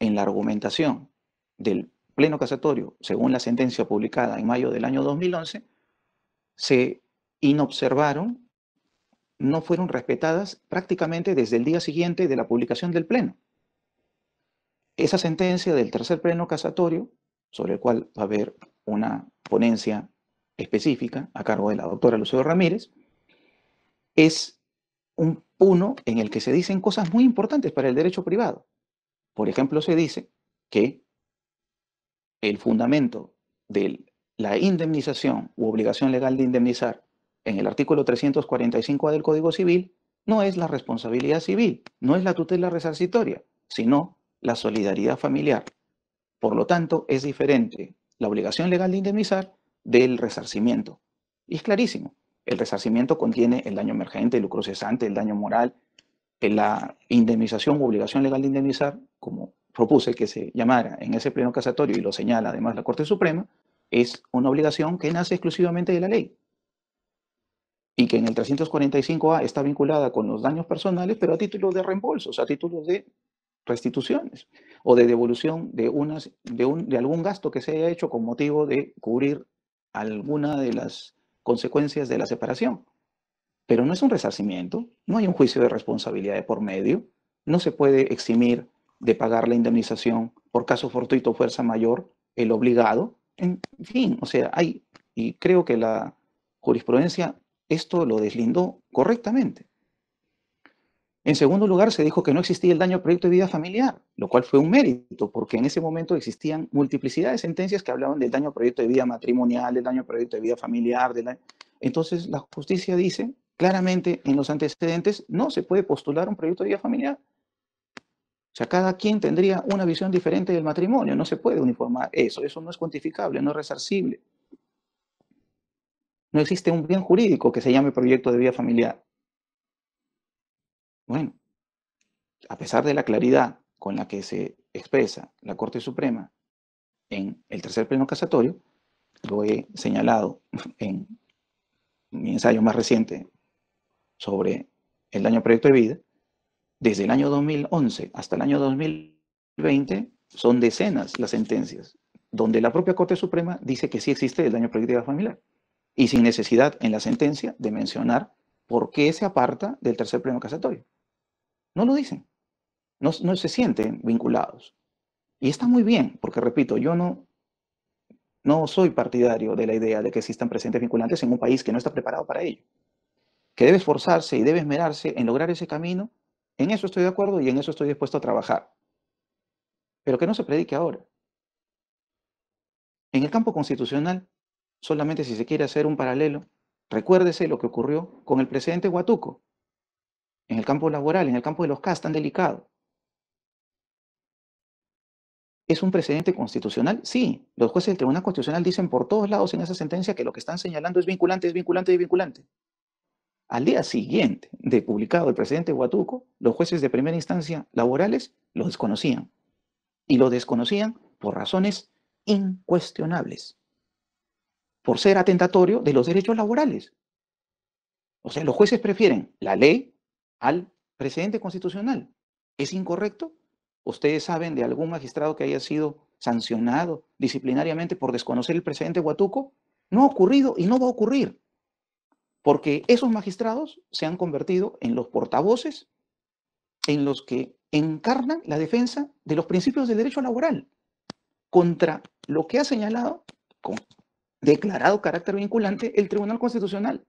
Speaker 2: en la argumentación del pleno casatorio, según la sentencia publicada en mayo del año 2011, se inobservaron, no fueron respetadas prácticamente desde el día siguiente de la publicación del pleno. Esa sentencia del tercer pleno casatorio, sobre el cual va a haber una ponencia específica a cargo de la doctora Lucero Ramírez, es un uno en el que se dicen cosas muy importantes para el derecho privado. Por ejemplo, se dice que el fundamento de la indemnización u obligación legal de indemnizar en el artículo 345A del Código Civil no es la responsabilidad civil, no es la tutela resarcitoria, sino la solidaridad familiar. Por lo tanto, es diferente la obligación legal de indemnizar del resarcimiento. Y es clarísimo, el resarcimiento contiene el daño emergente, el lucro cesante, el daño moral, la indemnización, obligación legal de indemnizar, como propuse que se llamara en ese pleno casatorio y lo señala además la Corte Suprema, es una obligación que nace exclusivamente de la ley y que en el 345A está vinculada con los daños personales, pero a título de reembolsos, a título de restituciones o de devolución de, unas, de, un, de algún gasto que se haya hecho con motivo de cubrir alguna de las consecuencias de la separación. Pero no es un resarcimiento, no hay un juicio de responsabilidad de por medio, no se puede eximir de pagar la indemnización por caso fortuito o fuerza mayor el obligado. En fin, o sea, hay, y creo que la jurisprudencia esto lo deslindó correctamente. En segundo lugar, se dijo que no existía el daño proyecto de vida familiar, lo cual fue un mérito, porque en ese momento existían multiplicidad de sentencias que hablaban del daño proyecto de vida matrimonial, del daño proyecto de vida familiar. Entonces, la justicia dice claramente en los antecedentes, no se puede postular un proyecto de vida familiar. O sea, cada quien tendría una visión diferente del matrimonio, no se puede uniformar eso, eso no es cuantificable, no es resarcible. No existe un bien jurídico que se llame proyecto de vida familiar. Bueno, a pesar de la claridad con la que se expresa la Corte Suprema en el tercer pleno casatorio, lo he señalado en mi ensayo más reciente sobre el daño proyecto de vida, desde el año 2011 hasta el año 2020 son decenas las sentencias donde la propia Corte Suprema dice que sí existe el daño proyecto de vida familiar y sin necesidad en la sentencia de mencionar por qué se aparta del tercer pleno casatorio. No lo dicen. No, se sienten vinculados. Y está muy bien, porque repito, yo no, no soy partidario de la idea de que existan presentes vinculantes en un país que no está preparado para ello. Que debe esforzarse y debe esmerarse en lograr ese camino, en eso estoy de acuerdo y en eso estoy dispuesto a trabajar. Pero que no se predique ahora. En el campo constitucional, solamente si se quiere hacer un paralelo, recuérdese lo que ocurrió con el presidente Huatuco, en el campo laboral, en el campo de los casos tan delicados, ¿Es un precedente constitucional? Sí. Los jueces del Tribunal Constitucional dicen por todos lados en esa sentencia que lo que están señalando es vinculante, es vinculante, es vinculante. Al día siguiente de publicado el presidente Huatuco, los jueces de primera instancia laborales lo desconocían. Y lo desconocían por razones incuestionables. Por ser atentatorio de los derechos laborales. O sea, los jueces prefieren la ley al presidente constitucional. ¿Es incorrecto? ¿Ustedes saben de algún magistrado que haya sido sancionado disciplinariamente por desconocer el presidente Huatuco? No ha ocurrido y no va a ocurrir, porque esos magistrados se han convertido en los portavoces, en los que encarnan la defensa de los principios del derecho laboral contra lo que ha señalado, con declarado carácter vinculante, el Tribunal Constitucional.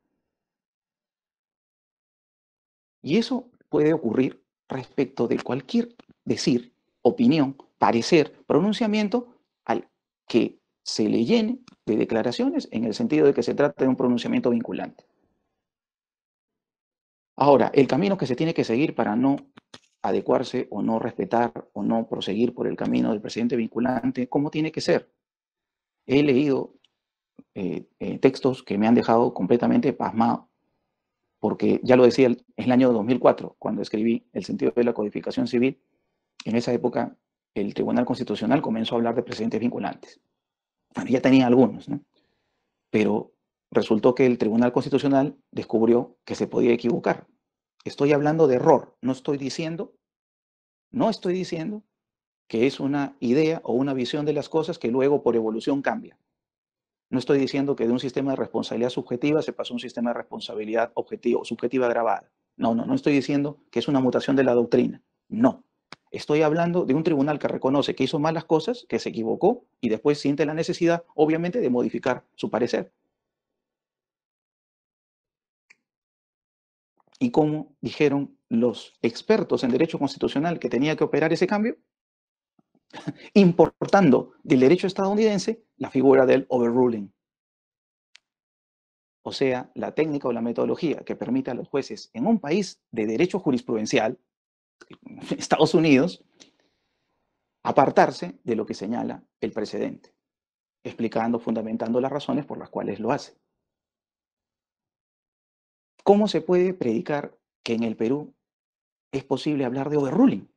Speaker 2: Y eso puede ocurrir respecto de cualquier decir, opinión, parecer, pronunciamiento al que se le llene de declaraciones en el sentido de que se trata de un pronunciamiento vinculante. Ahora, el camino que se tiene que seguir para no adecuarse o no respetar o no proseguir por el camino del presidente vinculante, ¿cómo tiene que ser? He leído eh, eh, textos que me han dejado completamente pasmado porque ya lo decía en el año 2004, cuando escribí El sentido de la codificación civil, en esa época el Tribunal Constitucional comenzó a hablar de precedentes vinculantes. Bueno, ya tenía algunos, ¿no? Pero resultó que el Tribunal Constitucional descubrió que se podía equivocar. Estoy hablando de error, no estoy diciendo, no estoy diciendo que es una idea o una visión de las cosas que luego por evolución cambia. No estoy diciendo que de un sistema de responsabilidad subjetiva se pasó a un sistema de responsabilidad objetivo, subjetiva agravada. No, no, no estoy diciendo que es una mutación de la doctrina. No. Estoy hablando de un tribunal que reconoce que hizo malas cosas, que se equivocó y después siente la necesidad, obviamente, de modificar su parecer. ¿Y cómo dijeron los expertos en derecho constitucional que tenía que operar ese cambio? importando del derecho estadounidense la figura del overruling. O sea, la técnica o la metodología que permite a los jueces en un país de derecho jurisprudencial, Estados Unidos, apartarse de lo que señala el precedente, explicando, fundamentando las razones por las cuales lo hace. ¿Cómo se puede predicar que en el Perú es posible hablar de overruling?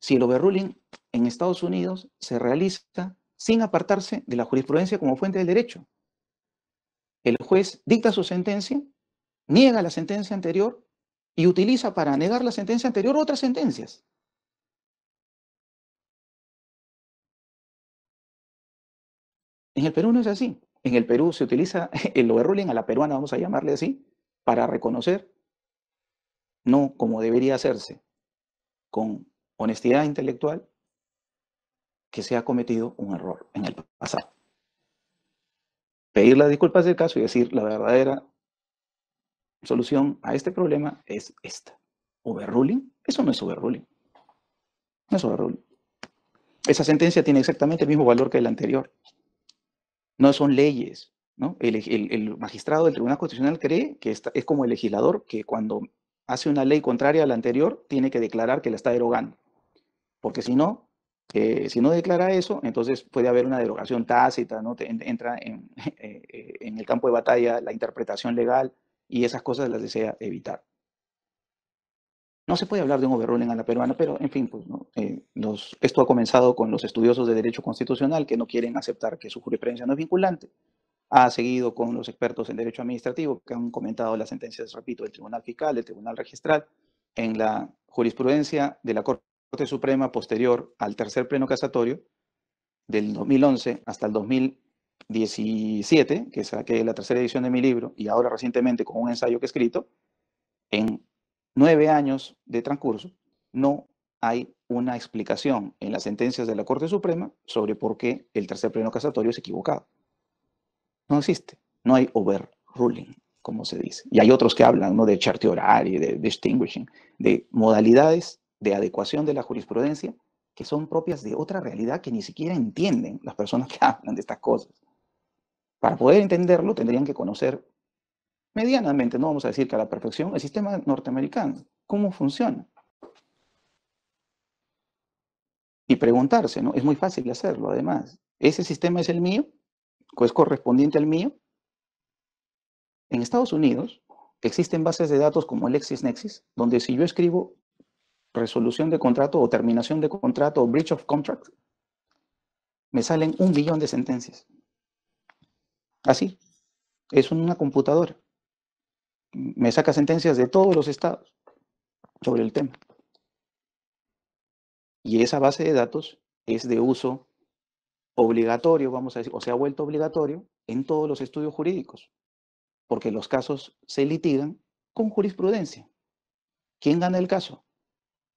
Speaker 2: Si el overruling en Estados Unidos se realiza sin apartarse de la jurisprudencia como fuente del derecho. El juez dicta su sentencia, niega la sentencia anterior y utiliza para negar la sentencia anterior otras sentencias. En el Perú no es así. En el Perú se utiliza el overruling a la peruana, vamos a llamarle así, para reconocer, no como debería hacerse, con honestidad intelectual, que se ha cometido un error en el pasado. Pedir las disculpas del caso y decir la verdadera solución a este problema es esta. Overruling, eso no es overruling. No es overruling. Esa sentencia tiene exactamente el mismo valor que la anterior. No son leyes. ¿no? El, magistrado del Tribunal Constitucional cree que es como el legislador que cuando hace una ley contraria a la anterior tiene que declarar que la está derogando. Porque si no, si no declara eso, entonces puede haber una derogación tácita, ¿no? entra eh, eh, en, el campo de batalla la interpretación legal y esas cosas las desea evitar. No se puede hablar de un overruling a la peruana, pero en fin, pues, eh, esto ha comenzado con los estudiosos de derecho constitucional que no quieren aceptar que su jurisprudencia no es vinculante. Ha seguido con los expertos en derecho administrativo que han comentado las sentencias, repito, del Tribunal Fiscal, del Tribunal Registral, en la jurisprudencia de la Corte Corte Suprema posterior al tercer pleno casatorio, del 2011 hasta el 2017, que saqué la tercera edición de mi libro, y ahora recientemente con un ensayo que he escrito, en nueve años de transcurso, no hay una explicación en las sentencias de la Corte Suprema sobre por qué el tercer pleno casatorio es equivocado. No existe. No hay overruling, como se dice. Y hay otros que hablan ¿no? de charte horario, de distinguishing, de modalidades de adecuación de la jurisprudencia que son propias de otra realidad que ni siquiera entienden las personas que hablan de estas cosas. Para poder entenderlo tendrían que conocer medianamente, no vamos a decir que a la perfección, el sistema norteamericano, cómo funciona. Y preguntarse, ¿no? Es muy fácil hacerlo, además. ¿Ese sistema es el mío? ¿O es correspondiente al mío? En Estados Unidos existen bases de datos como el LexisNexis, donde si yo escribo resolución de contrato o terminación de contrato o breach of contract, me salen un billón de sentencias. Así. Es una computadora. Me saca sentencias de todos los estados sobre el tema. Y esa base de datos es de uso obligatorio, vamos a decir, o se ha vuelto obligatorio en todos los estudios jurídicos, porque los casos se litigan con jurisprudencia. ¿Quién gana el caso?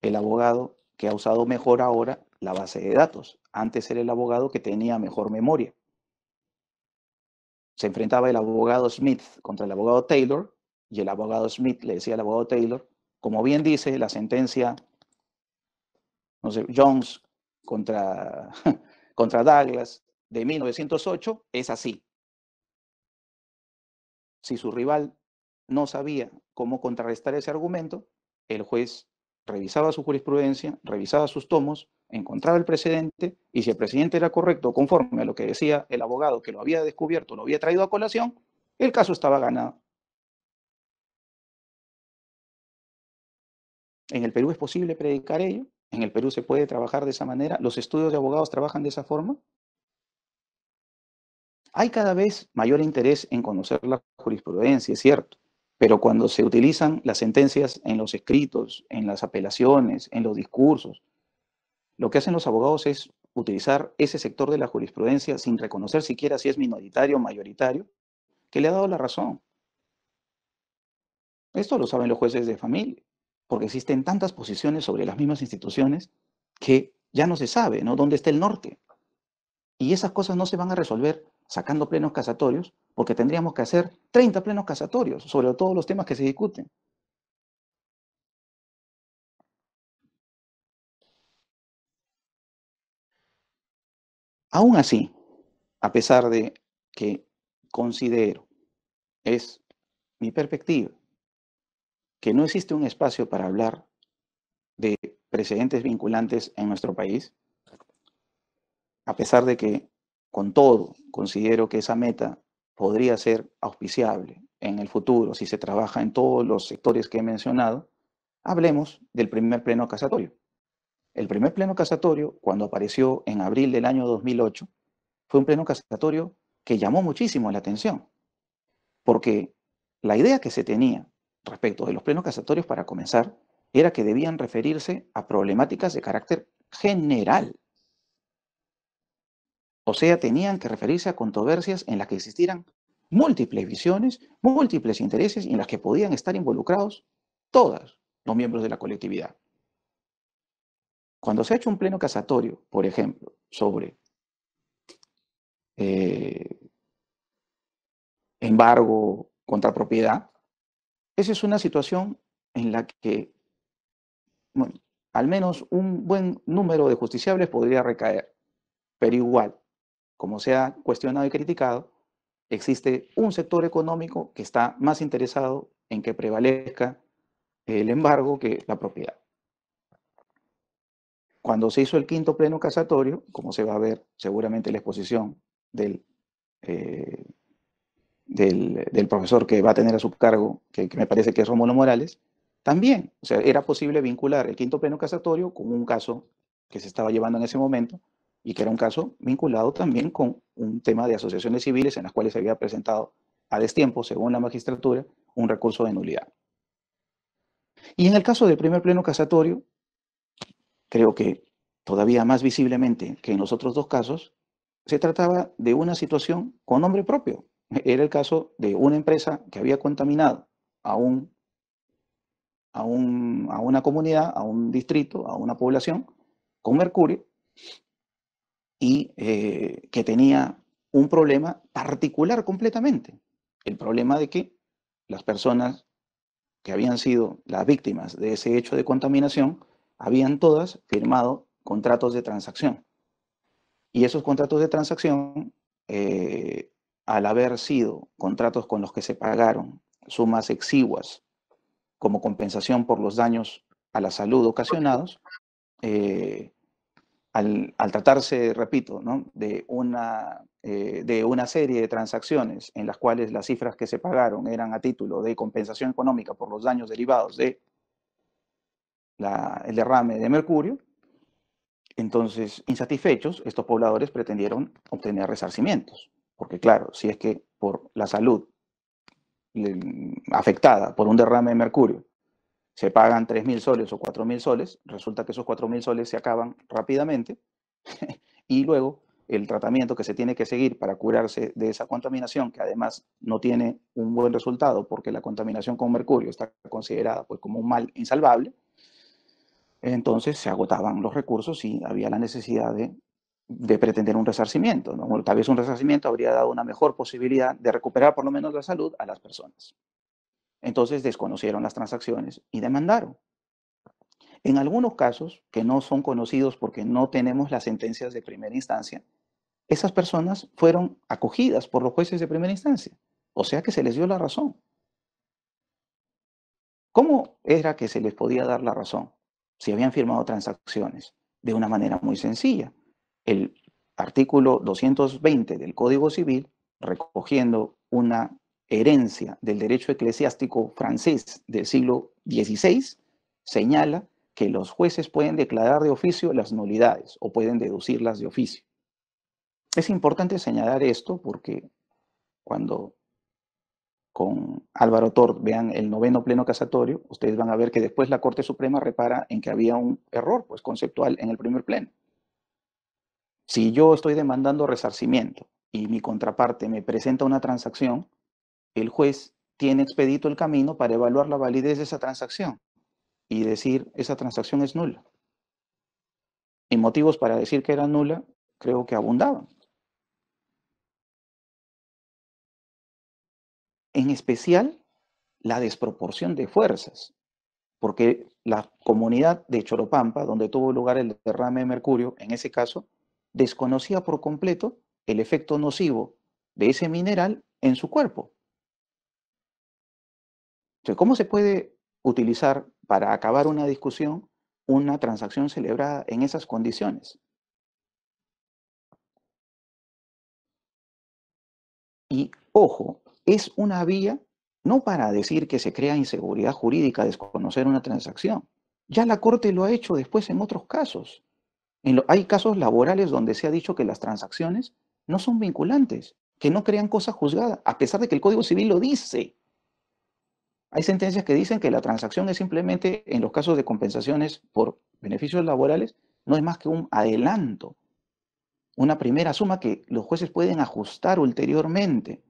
Speaker 2: el abogado que ha usado mejor ahora la base de datos. Antes era el abogado que tenía mejor memoria. Se enfrentaba el abogado Smith contra el abogado Taylor y el abogado Smith le decía al abogado Taylor, como bien dice la sentencia, no sé, Jones contra, contra Douglas de 1908, es así. Si su rival no sabía cómo contrarrestar ese argumento, el juez revisaba su jurisprudencia, revisaba sus tomos, encontraba el precedente y si el precedente era correcto conforme a lo que decía el abogado que lo había descubierto, lo había traído a colación, el caso estaba ganado. En el Perú es posible predicar ello, en el Perú se puede trabajar de esa manera, los estudios de abogados trabajan de esa forma. Hay cada vez mayor interés en conocer la jurisprudencia, es cierto. Pero cuando se utilizan las sentencias en los escritos, en las apelaciones, en los discursos, lo que hacen los abogados es utilizar ese sector de la jurisprudencia sin reconocer siquiera si es minoritario o mayoritario, que le ha dado la razón. Esto lo saben los jueces de familia, porque existen tantas posiciones sobre las mismas instituciones que ya no se sabe, ¿Dónde está el norte? Y esas cosas no se van a resolver sacando plenos casatorios, porque tendríamos que hacer 30 plenos casatorios sobre todos los temas que se discuten. Aún así, a pesar de que considero, es mi perspectiva, que no existe un espacio para hablar de precedentes vinculantes en nuestro país, a pesar de que con todo, considero que esa meta podría ser auspiciable en el futuro si se trabaja en todos los sectores que he mencionado. Hablemos del primer pleno casatorio. El primer pleno casatorio, cuando apareció en abril del año 2008, fue un pleno casatorio que llamó muchísimo la atención, porque la idea que se tenía respecto de los plenos casatorios, para comenzar, era que debían referirse a problemáticas de carácter general, o sea, tenían que referirse a controversias en las que existieran múltiples visiones, múltiples intereses en las que podían estar involucrados todos los miembros de la colectividad. Cuando se ha hecho un pleno casatorio, por ejemplo, sobre eh, embargo contra propiedad, esa es una situación en la que al menos un buen número de justiciables podría recaer, pero igual como se ha cuestionado y criticado, existe un sector económico que está más interesado en que prevalezca el embargo que la propiedad. Cuando se hizo el quinto pleno casatorio, como se va a ver seguramente la exposición eh, del, del, profesor que va a tener a su cargo, que, me parece que es Romulo Morales, también era posible vincular el quinto pleno casatorio con un caso que se estaba llevando en ese momento, y que era un caso vinculado también con un tema de asociaciones civiles en las cuales se había presentado a destiempo, según la magistratura, un recurso de nulidad. Y en el caso del primer pleno casatorio, creo que todavía más visiblemente que en los otros dos casos, se trataba de una situación con nombre propio. Era el caso de una empresa que había contaminado a, un, a, a una comunidad, a un distrito, a una población con mercurio y eh, que tenía un problema particular completamente. El problema de que las personas que habían sido las víctimas de ese hecho de contaminación habían todas firmado contratos de transacción. Y esos contratos de transacción, eh, al haber sido contratos con los que se pagaron sumas exiguas como compensación por los daños a la salud ocasionados, eh, al, tratarse, repito, de, una, eh, de una serie de transacciones en las cuales las cifras que se pagaron eran a título de compensación económica por los daños derivados de el derrame de mercurio, entonces, insatisfechos, estos pobladores pretendieron obtener resarcimientos, porque claro, si es que por la salud afectada por un derrame de mercurio se pagan 3.000 soles o 4.000 soles, resulta que esos 4.000 soles se acaban rápidamente y luego el tratamiento que se tiene que seguir para curarse de esa contaminación, que además no tiene un buen resultado porque la contaminación con mercurio está considerada pues, como un mal insalvable, entonces se agotaban los recursos y había la necesidad de, pretender un resarcimiento. Tal vez un resarcimiento habría dado una mejor posibilidad de recuperar por lo menos la salud a las personas. Entonces desconocieron las transacciones y demandaron. En algunos casos, que no son conocidos porque no tenemos las sentencias de primera instancia, esas personas fueron acogidas por los jueces de primera instancia. O sea que se les dio la razón. ¿Cómo era que se les podía dar la razón? Si habían firmado transacciones. De una manera muy sencilla. El artículo 220 del Código Civil, recogiendo una herencia del derecho eclesiástico francés del siglo XVI, señala que los jueces pueden declarar de oficio las nulidades o pueden deducirlas de oficio. Es importante señalar esto porque cuando con Álvaro Tord vean el noveno pleno casatorio, ustedes van a ver que después la Corte Suprema repara en que había un error pues, conceptual en el primer pleno. Si yo estoy demandando resarcimiento y mi contraparte me presenta una transacción, el juez tiene expedito el camino para evaluar la validez de esa transacción y decir esa transacción es nula. Y motivos para decir que era nula creo que abundaban. En especial la desproporción de fuerzas, porque la comunidad de Choropampa, donde tuvo lugar el derrame de mercurio, en ese caso, desconocía por completo el efecto nocivo de ese mineral en su cuerpo. ¿cómo se puede utilizar para acabar una discusión una transacción celebrada en esas condiciones? Y ojo, es una vía no para decir que se crea inseguridad jurídica desconocer una transacción. Ya la Corte lo ha hecho después en otros casos. hay casos laborales donde se ha dicho que las transacciones no son vinculantes, que no crean cosa juzgada, a pesar de que el Código Civil lo dice. Hay sentencias que dicen que la transacción es simplemente, en los casos de compensaciones por beneficios laborales, no es más que un adelanto, una primera suma que los jueces pueden ajustar ulteriormente,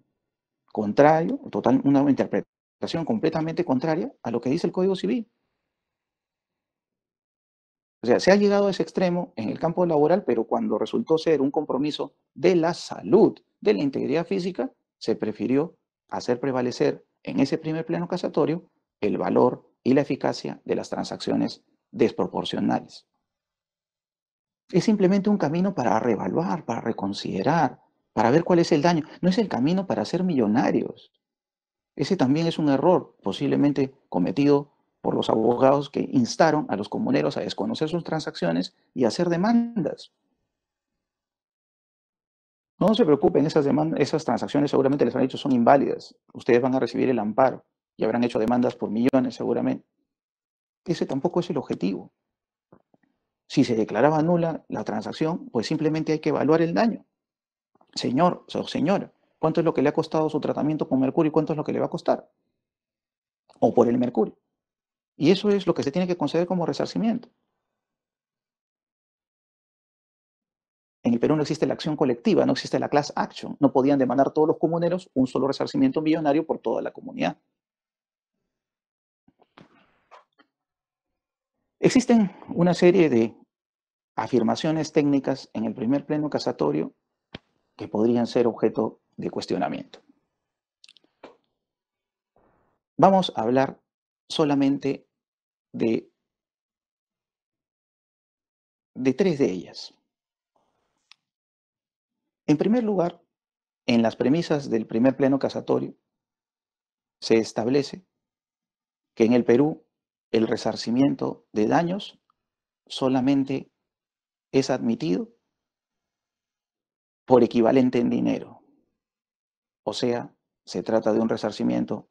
Speaker 2: contrario, total, una interpretación completamente contraria a lo que dice el Código Civil. O sea, se ha llegado a ese extremo en el campo laboral, pero cuando resultó ser un compromiso de la salud, de la integridad física, se prefirió hacer prevalecer en ese primer pleno casatorio el valor y la eficacia de las transacciones desproporcionales. Es simplemente un camino para revaluar, para reconsiderar, para ver cuál es el daño. No es el camino para ser millonarios. Ese también es un error posiblemente cometido por los abogados que instaron a los comuneros a desconocer sus transacciones y hacer demandas. No se preocupen, esas, demandas, esas transacciones seguramente les han dicho son inválidas. Ustedes van a recibir el amparo y habrán hecho demandas por millones seguramente. Ese tampoco es el objetivo. Si se declaraba nula la transacción, pues simplemente hay que evaluar el daño. Señor o señora, ¿cuánto es lo que le ha costado su tratamiento con mercurio y cuánto es lo que le va a costar? O por el mercurio. Y eso es lo que se tiene que conceder como resarcimiento. En el Perú no existe la acción colectiva, no existe la class action. No podían demandar todos los comuneros un solo resarcimiento millonario por toda la comunidad. Existen una serie de afirmaciones técnicas en el primer pleno casatorio que podrían ser objeto de cuestionamiento. Vamos a hablar solamente de, de tres de ellas. En primer lugar, en las premisas del primer pleno casatorio, se establece que en el Perú el resarcimiento de daños solamente es admitido por equivalente en dinero. O sea, se trata de un resarcimiento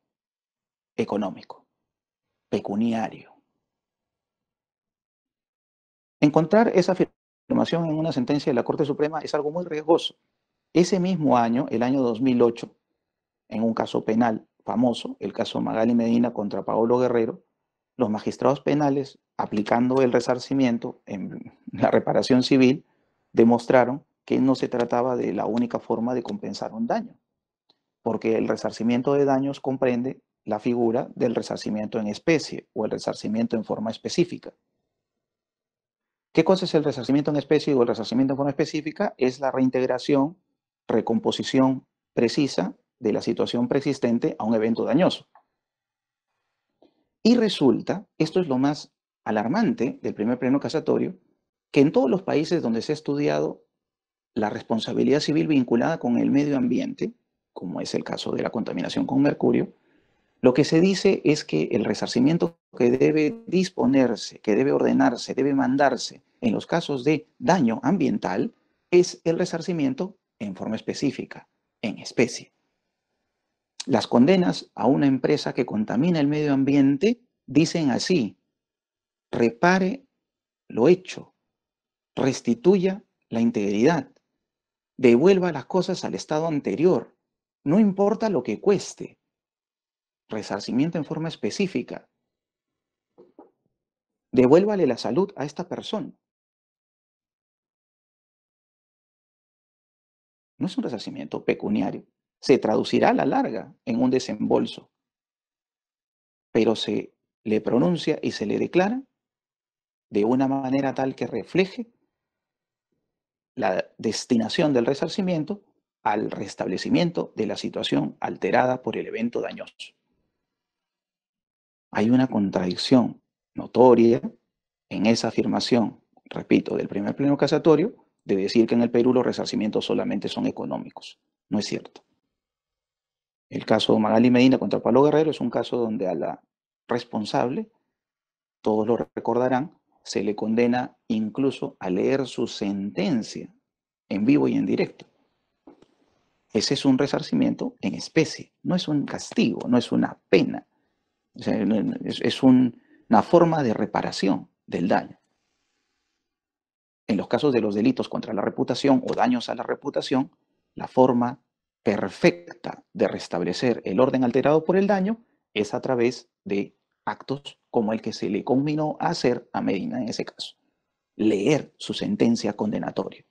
Speaker 2: económico, pecuniario. Encontrar esa información en una sentencia de la Corte Suprema es algo muy riesgoso. Ese mismo año, el año 2008, en un caso penal famoso, el caso Magali Medina contra Paolo Guerrero, los magistrados penales, aplicando el resarcimiento en la reparación civil, demostraron que no se trataba de la única forma de compensar un daño, porque el resarcimiento de daños comprende la figura del resarcimiento en especie o el resarcimiento en forma específica. ¿Qué cosa es el resarcimiento en especie o el resarcimiento en forma específica? Es la reintegración, recomposición precisa de la situación preexistente a un evento dañoso. Y resulta, esto es lo más alarmante del primer pleno casatorio, que en todos los países donde se ha estudiado la responsabilidad civil vinculada con el medio ambiente, como es el caso de la contaminación con mercurio, lo que se dice es que el resarcimiento que debe disponerse, que debe ordenarse, debe mandarse en los casos de daño ambiental, es el resarcimiento en forma específica, en especie. Las condenas a una empresa que contamina el medio ambiente dicen así, repare lo hecho, restituya la integridad, devuelva las cosas al estado anterior, no importa lo que cueste, resarcimiento en forma específica. Devuélvale la salud a esta persona. No es un resarcimiento pecuniario. Se traducirá a la larga en un desembolso. Pero se le pronuncia y se le declara de una manera tal que refleje la destinación del resarcimiento al restablecimiento de la situación alterada por el evento dañoso hay una contradicción notoria en esa afirmación, repito, del primer pleno casatorio, de decir que en el Perú los resarcimientos solamente son económicos. No es cierto. El caso Magali Medina contra Pablo Guerrero es un caso donde a la responsable, todos lo recordarán, se le condena incluso a leer su sentencia en vivo y en directo. Ese es un resarcimiento en especie, no es un castigo, no es una pena, es, una forma de reparación del daño. En los casos de los delitos contra la reputación o daños a la reputación, la forma perfecta de restablecer el orden alterado por el daño es a través de actos como el que se le conminó a hacer a Medina en ese caso, leer su sentencia condenatoria.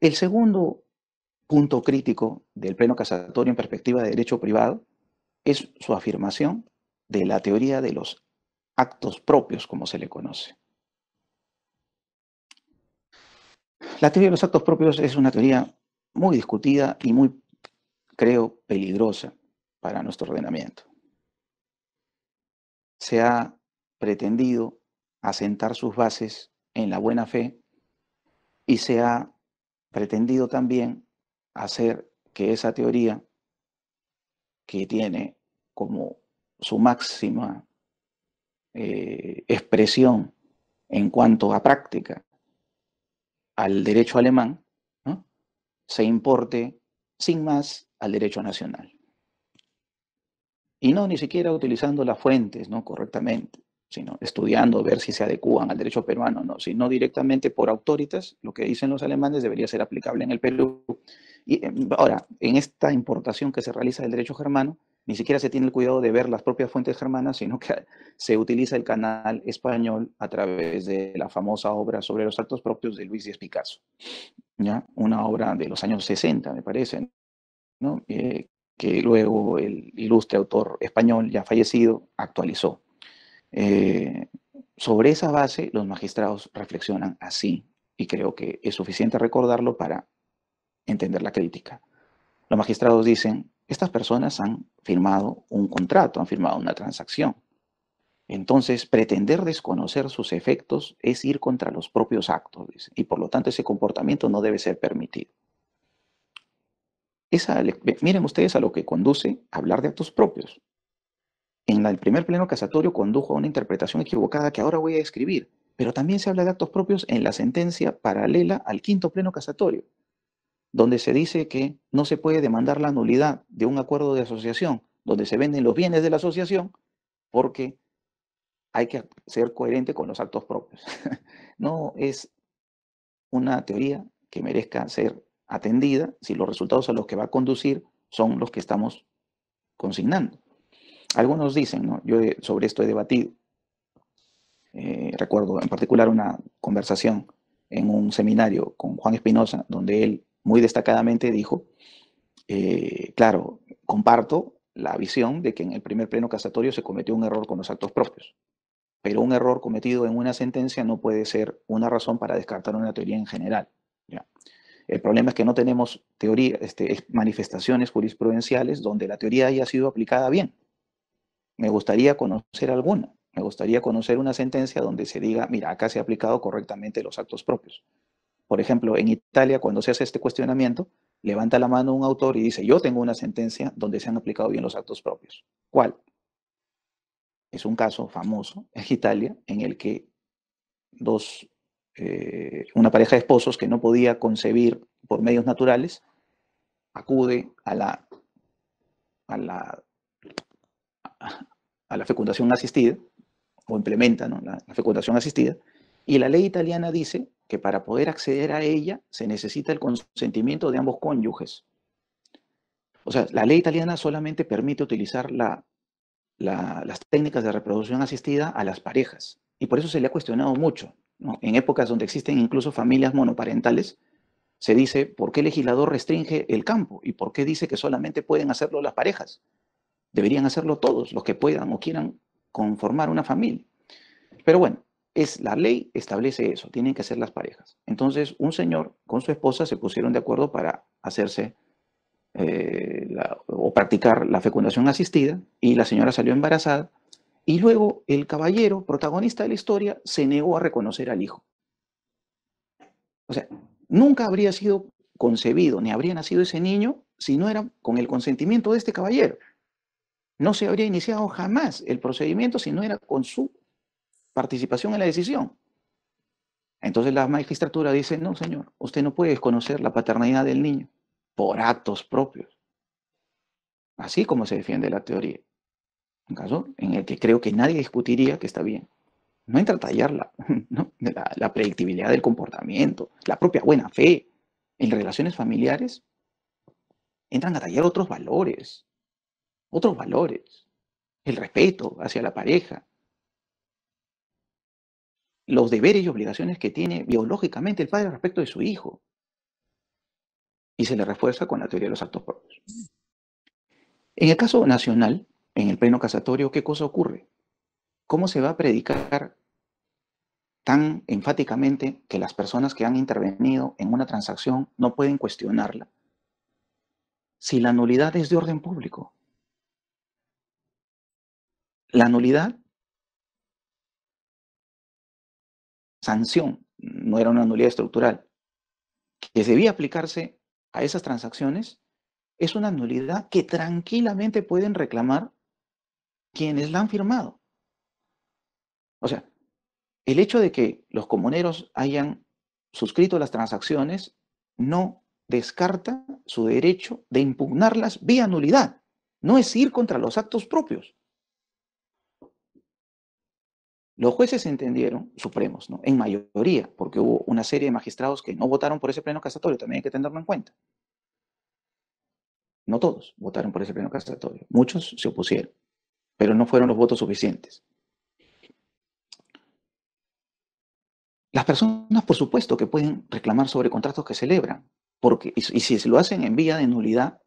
Speaker 2: El segundo punto crítico del pleno casatorio en perspectiva de derecho privado es su afirmación de la teoría de los actos propios, como se le conoce. La teoría de los actos propios es una teoría muy discutida y muy, creo, peligrosa para nuestro ordenamiento. Se ha pretendido asentar sus bases en la buena fe y se ha pretendido también hacer que esa teoría que tiene como su máxima eh, expresión en cuanto a práctica al derecho alemán, se importe sin más al derecho nacional. Y no ni siquiera utilizando las fuentes ¿no? correctamente sino estudiando, ver si se adecúan al derecho peruano, ¿no? sino directamente por autoritas, lo que dicen los alemanes debería ser aplicable en el Perú. Y em, ahora, en esta importación que se realiza del derecho germano, ni siquiera se tiene el cuidado de ver las propias fuentes germanas, sino que se utiliza el canal español a través de la famosa obra sobre los actos propios de Luis Díaz Picasso, ¿ya? una obra de los años 60, me parece, eh, que luego el ilustre autor español ya fallecido actualizó. Eh, sobre esa base, los magistrados reflexionan así, y creo que es suficiente recordarlo para entender la crítica. Los magistrados dicen, estas personas han firmado un contrato, han firmado una transacción. Entonces, pretender desconocer sus efectos es ir contra los propios actos, y por lo tanto ese comportamiento no debe ser permitido. miren ustedes a lo que conduce hablar de actos propios. En el primer pleno casatorio condujo a una interpretación equivocada que ahora voy a escribir, pero también se habla de actos propios en la sentencia paralela al quinto pleno casatorio, donde se dice que no se puede demandar la nulidad de un acuerdo de asociación, donde se venden los bienes de la asociación, porque hay que ser coherente con los actos propios. no es una teoría que merezca ser atendida si los resultados a los que va a conducir son los que estamos consignando. Algunos dicen, yo eh, sobre esto he debatido. Eh, recuerdo en particular una conversación en un seminario con Juan Espinosa, donde él muy destacadamente dijo, eh, claro, comparto la visión de que en el primer pleno casatorio se cometió un error con los actos propios, pero un error cometido en una sentencia no puede ser una razón para descartar una teoría en general. El problema es que no tenemos teoría, este, manifestaciones jurisprudenciales donde la teoría haya sido aplicada bien. Me gustaría conocer alguna. Me gustaría conocer una sentencia donde se diga, mira, acá se ha aplicado correctamente los actos propios. Por ejemplo, en Italia, cuando se hace este cuestionamiento, levanta la mano un autor y dice, yo tengo una sentencia donde se han aplicado bien los actos propios. ¿Cuál? Es un caso famoso en Italia en el que dos, eh, una pareja de esposos que no podía concebir por medios naturales, acude a la, a la a la fecundación asistida, o implementa la, fecundación asistida, y la ley italiana dice que para poder acceder a ella se necesita el consentimiento de ambos cónyuges. O sea, la ley italiana solamente permite utilizar las técnicas de reproducción asistida a las parejas. Y por eso se le ha cuestionado mucho. En épocas donde existen incluso familias monoparentales, se dice, ¿por qué el legislador restringe el campo? ¿Y por qué dice que solamente pueden hacerlo las parejas? Deberían hacerlo todos, los que puedan o quieran conformar una familia. Pero bueno, es la ley establece eso, tienen que ser las parejas. Entonces, un señor con su esposa se pusieron de acuerdo para hacerse eh, o practicar la fecundación asistida y la señora salió embarazada y luego el caballero, protagonista de la historia, se negó a reconocer al hijo. O sea, nunca habría sido concebido ni habría nacido ese niño si no era con el consentimiento de este caballero no se habría iniciado jamás el procedimiento si no era con su participación en la decisión. Entonces la magistratura dice, no, señor, usted no puede desconocer la paternidad del niño por actos propios. Así como se defiende la teoría. Un caso en el que creo que nadie discutiría que está bien. No entra a tallar la, la predictibilidad del comportamiento, la propia buena fe. En relaciones familiares entran a tallar otros valores, otros valores, el respeto hacia la pareja, los deberes y obligaciones que tiene biológicamente el padre respecto de su hijo. Y se le refuerza con la teoría de los actos propios. En el caso nacional, en el pleno casatorio, ¿qué cosa ocurre? ¿Cómo se va a predicar tan enfáticamente que las personas que han intervenido en una transacción no pueden cuestionarla? Si la nulidad es de orden público, la nulidad, sanción, no era una nulidad estructural, que debía aplicarse a esas transacciones, es una nulidad que tranquilamente pueden reclamar quienes la han firmado. O sea, el hecho de que los comuneros hayan suscrito las transacciones no descarta su derecho de impugnarlas vía nulidad. No es ir contra los actos propios. Los jueces entendieron, supremos, ¿no? en mayoría, porque hubo una serie de magistrados que no votaron por ese pleno casatorio, también hay que tenerlo en cuenta. No todos votaron por ese pleno casatorio, muchos se opusieron, pero no fueron los votos suficientes. Las personas, por supuesto, que pueden reclamar sobre contratos que celebran, porque, y, si se lo hacen en vía de nulidad,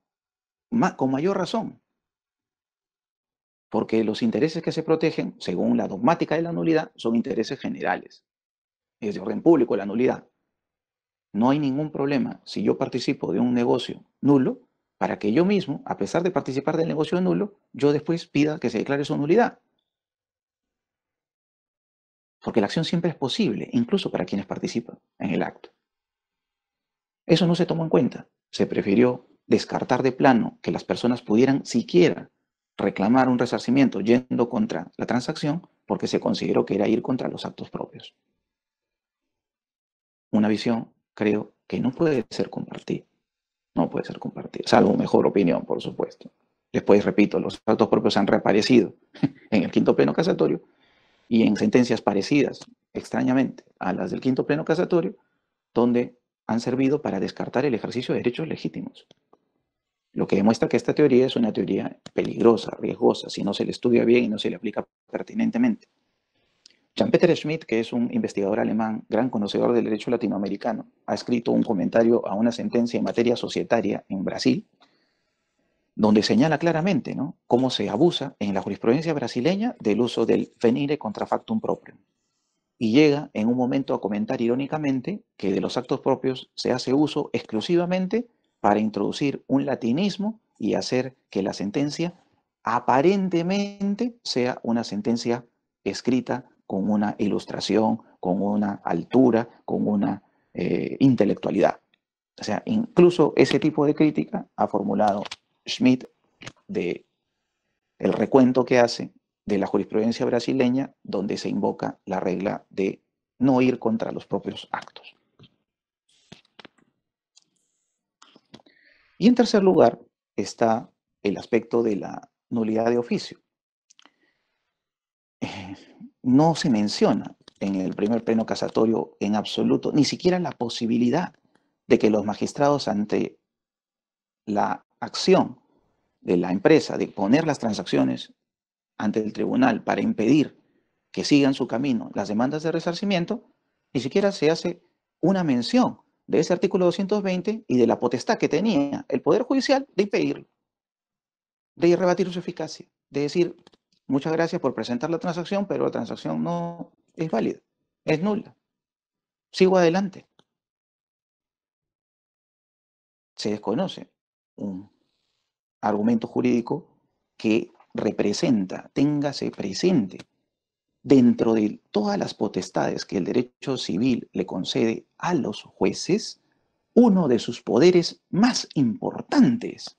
Speaker 2: con mayor razón, porque los intereses que se protegen, según la dogmática de la nulidad, son intereses generales. Es de orden público la nulidad. No hay ningún problema si yo participo de un negocio nulo para que yo mismo, a pesar de participar del negocio nulo, yo después pida que se declare su nulidad. Porque la acción siempre es posible, incluso para quienes participan en el acto. Eso no se tomó en cuenta. Se prefirió descartar de plano que las personas pudieran siquiera reclamar un resarcimiento yendo contra la transacción porque se consideró que era ir contra los actos propios. Una visión, creo, que no puede ser compartida. No puede ser compartida, salvo mejor opinión, por supuesto. Después, repito, los actos propios han reaparecido en el quinto pleno casatorio y en sentencias parecidas, extrañamente, a las del quinto pleno casatorio, donde han servido para descartar el ejercicio de derechos legítimos. Lo que demuestra que esta teoría es una teoría peligrosa, riesgosa, si no se le estudia bien y no se le aplica pertinentemente. Jean-Peter Schmidt, que es un investigador alemán, gran conocedor del derecho latinoamericano, ha escrito un comentario a una sentencia en materia societaria en Brasil, donde señala claramente cómo se abusa en la jurisprudencia brasileña del uso del venire contra factum proprio. Y llega en un momento a comentar irónicamente que de los actos propios se hace uso exclusivamente para introducir un latinismo y hacer que la sentencia aparentemente sea una sentencia escrita con una ilustración, con una altura, con una eh, intelectualidad. O sea, incluso ese tipo de crítica ha formulado Schmidt de el recuento que hace de la jurisprudencia brasileña donde se invoca la regla de no ir contra los propios actos. Y en tercer lugar está el aspecto de la nulidad de oficio. Eh, no se menciona en el primer pleno casatorio en absoluto, ni siquiera la posibilidad de que los magistrados ante la acción de la empresa de poner las transacciones ante el tribunal para impedir que sigan su camino las demandas de resarcimiento, ni siquiera se hace una mención de ese artículo 220 y de la potestad que tenía el Poder Judicial de impedirlo, de rebatir su eficacia, de decir, muchas gracias por presentar la transacción, pero la transacción no es válida, es nula. Sigo adelante. Se desconoce un argumento jurídico que representa, téngase presente dentro de todas las potestades que el derecho civil le concede a los jueces, uno de sus poderes más importantes.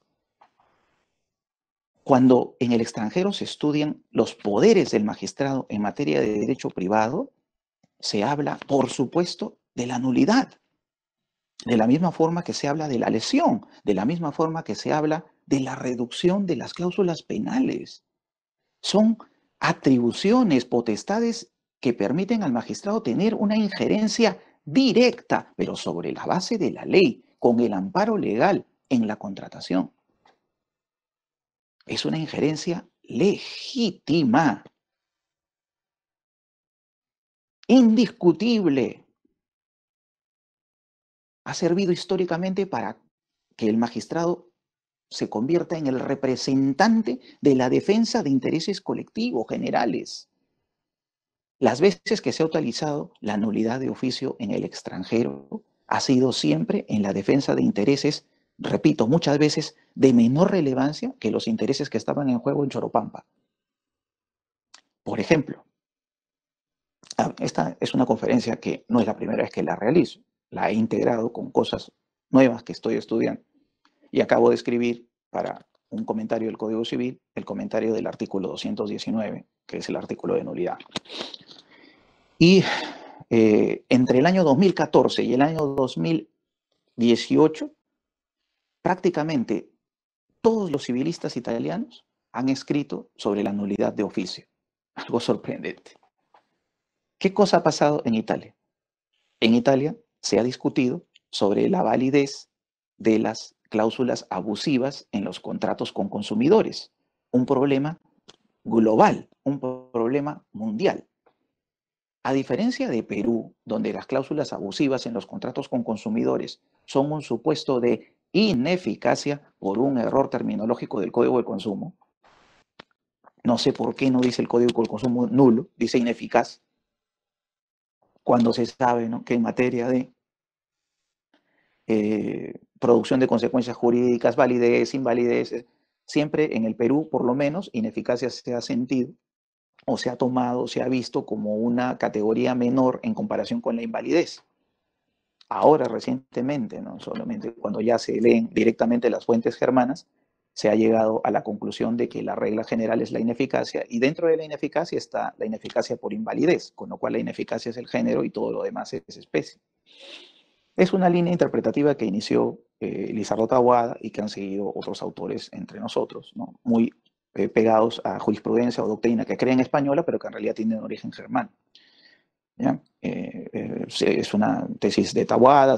Speaker 2: Cuando en el extranjero se estudian los poderes del magistrado en materia de derecho privado, se habla, por supuesto, de la nulidad, de la misma forma que se habla de la lesión, de la misma forma que se habla de la reducción de las cláusulas penales. Son atribuciones, potestades que permiten al magistrado tener una injerencia directa, pero sobre la base de la ley, con el amparo legal en la contratación. Es una injerencia legítima, indiscutible. Ha servido históricamente para que el magistrado se convierte en el representante de la defensa de intereses colectivos generales. Las veces que se ha utilizado la nulidad de oficio en el extranjero ha sido siempre en la defensa de intereses, repito, muchas veces de menor relevancia que los intereses que estaban en juego en Choropampa. Por ejemplo, ah, esta es una conferencia que no es la primera vez que la realizo, la he integrado con cosas nuevas que estoy estudiando y acabo de escribir para un comentario del Código Civil, el comentario del artículo 219, que es el artículo de nulidad. Y eh, entre el año 2014 y el año 2018, prácticamente todos los civilistas italianos han escrito sobre la nulidad de oficio. Algo sorprendente. ¿Qué cosa ha pasado en Italia? En Italia se ha discutido sobre la validez de las cláusulas abusivas en los contratos con consumidores. Un problema global, un problema mundial. A diferencia de Perú, donde las cláusulas abusivas en los contratos con consumidores son un supuesto de ineficacia por un error terminológico del Código de Consumo, no sé por qué no dice el Código de Consumo nulo, dice ineficaz, cuando se sabe que en materia de eh, producción de consecuencias jurídicas, validez, invalidez, siempre en el Perú, por lo menos, ineficacia se ha sentido o se ha tomado, se ha visto como una categoría menor en comparación con la invalidez. Ahora, recientemente, no solamente cuando ya se leen directamente las fuentes germanas, se ha llegado a la conclusión de que la regla general es la ineficacia y dentro de la ineficacia está la ineficacia por invalidez, con lo cual la ineficacia es el género y todo lo demás es especie. Es una línea interpretativa que inició eh, Lizardo Tawada y que han seguido otros autores entre nosotros, muy eh, pegados a jurisprudencia o doctrina que creen española, pero que en realidad tienen origen germán. Eh, es una tesis de Tawada,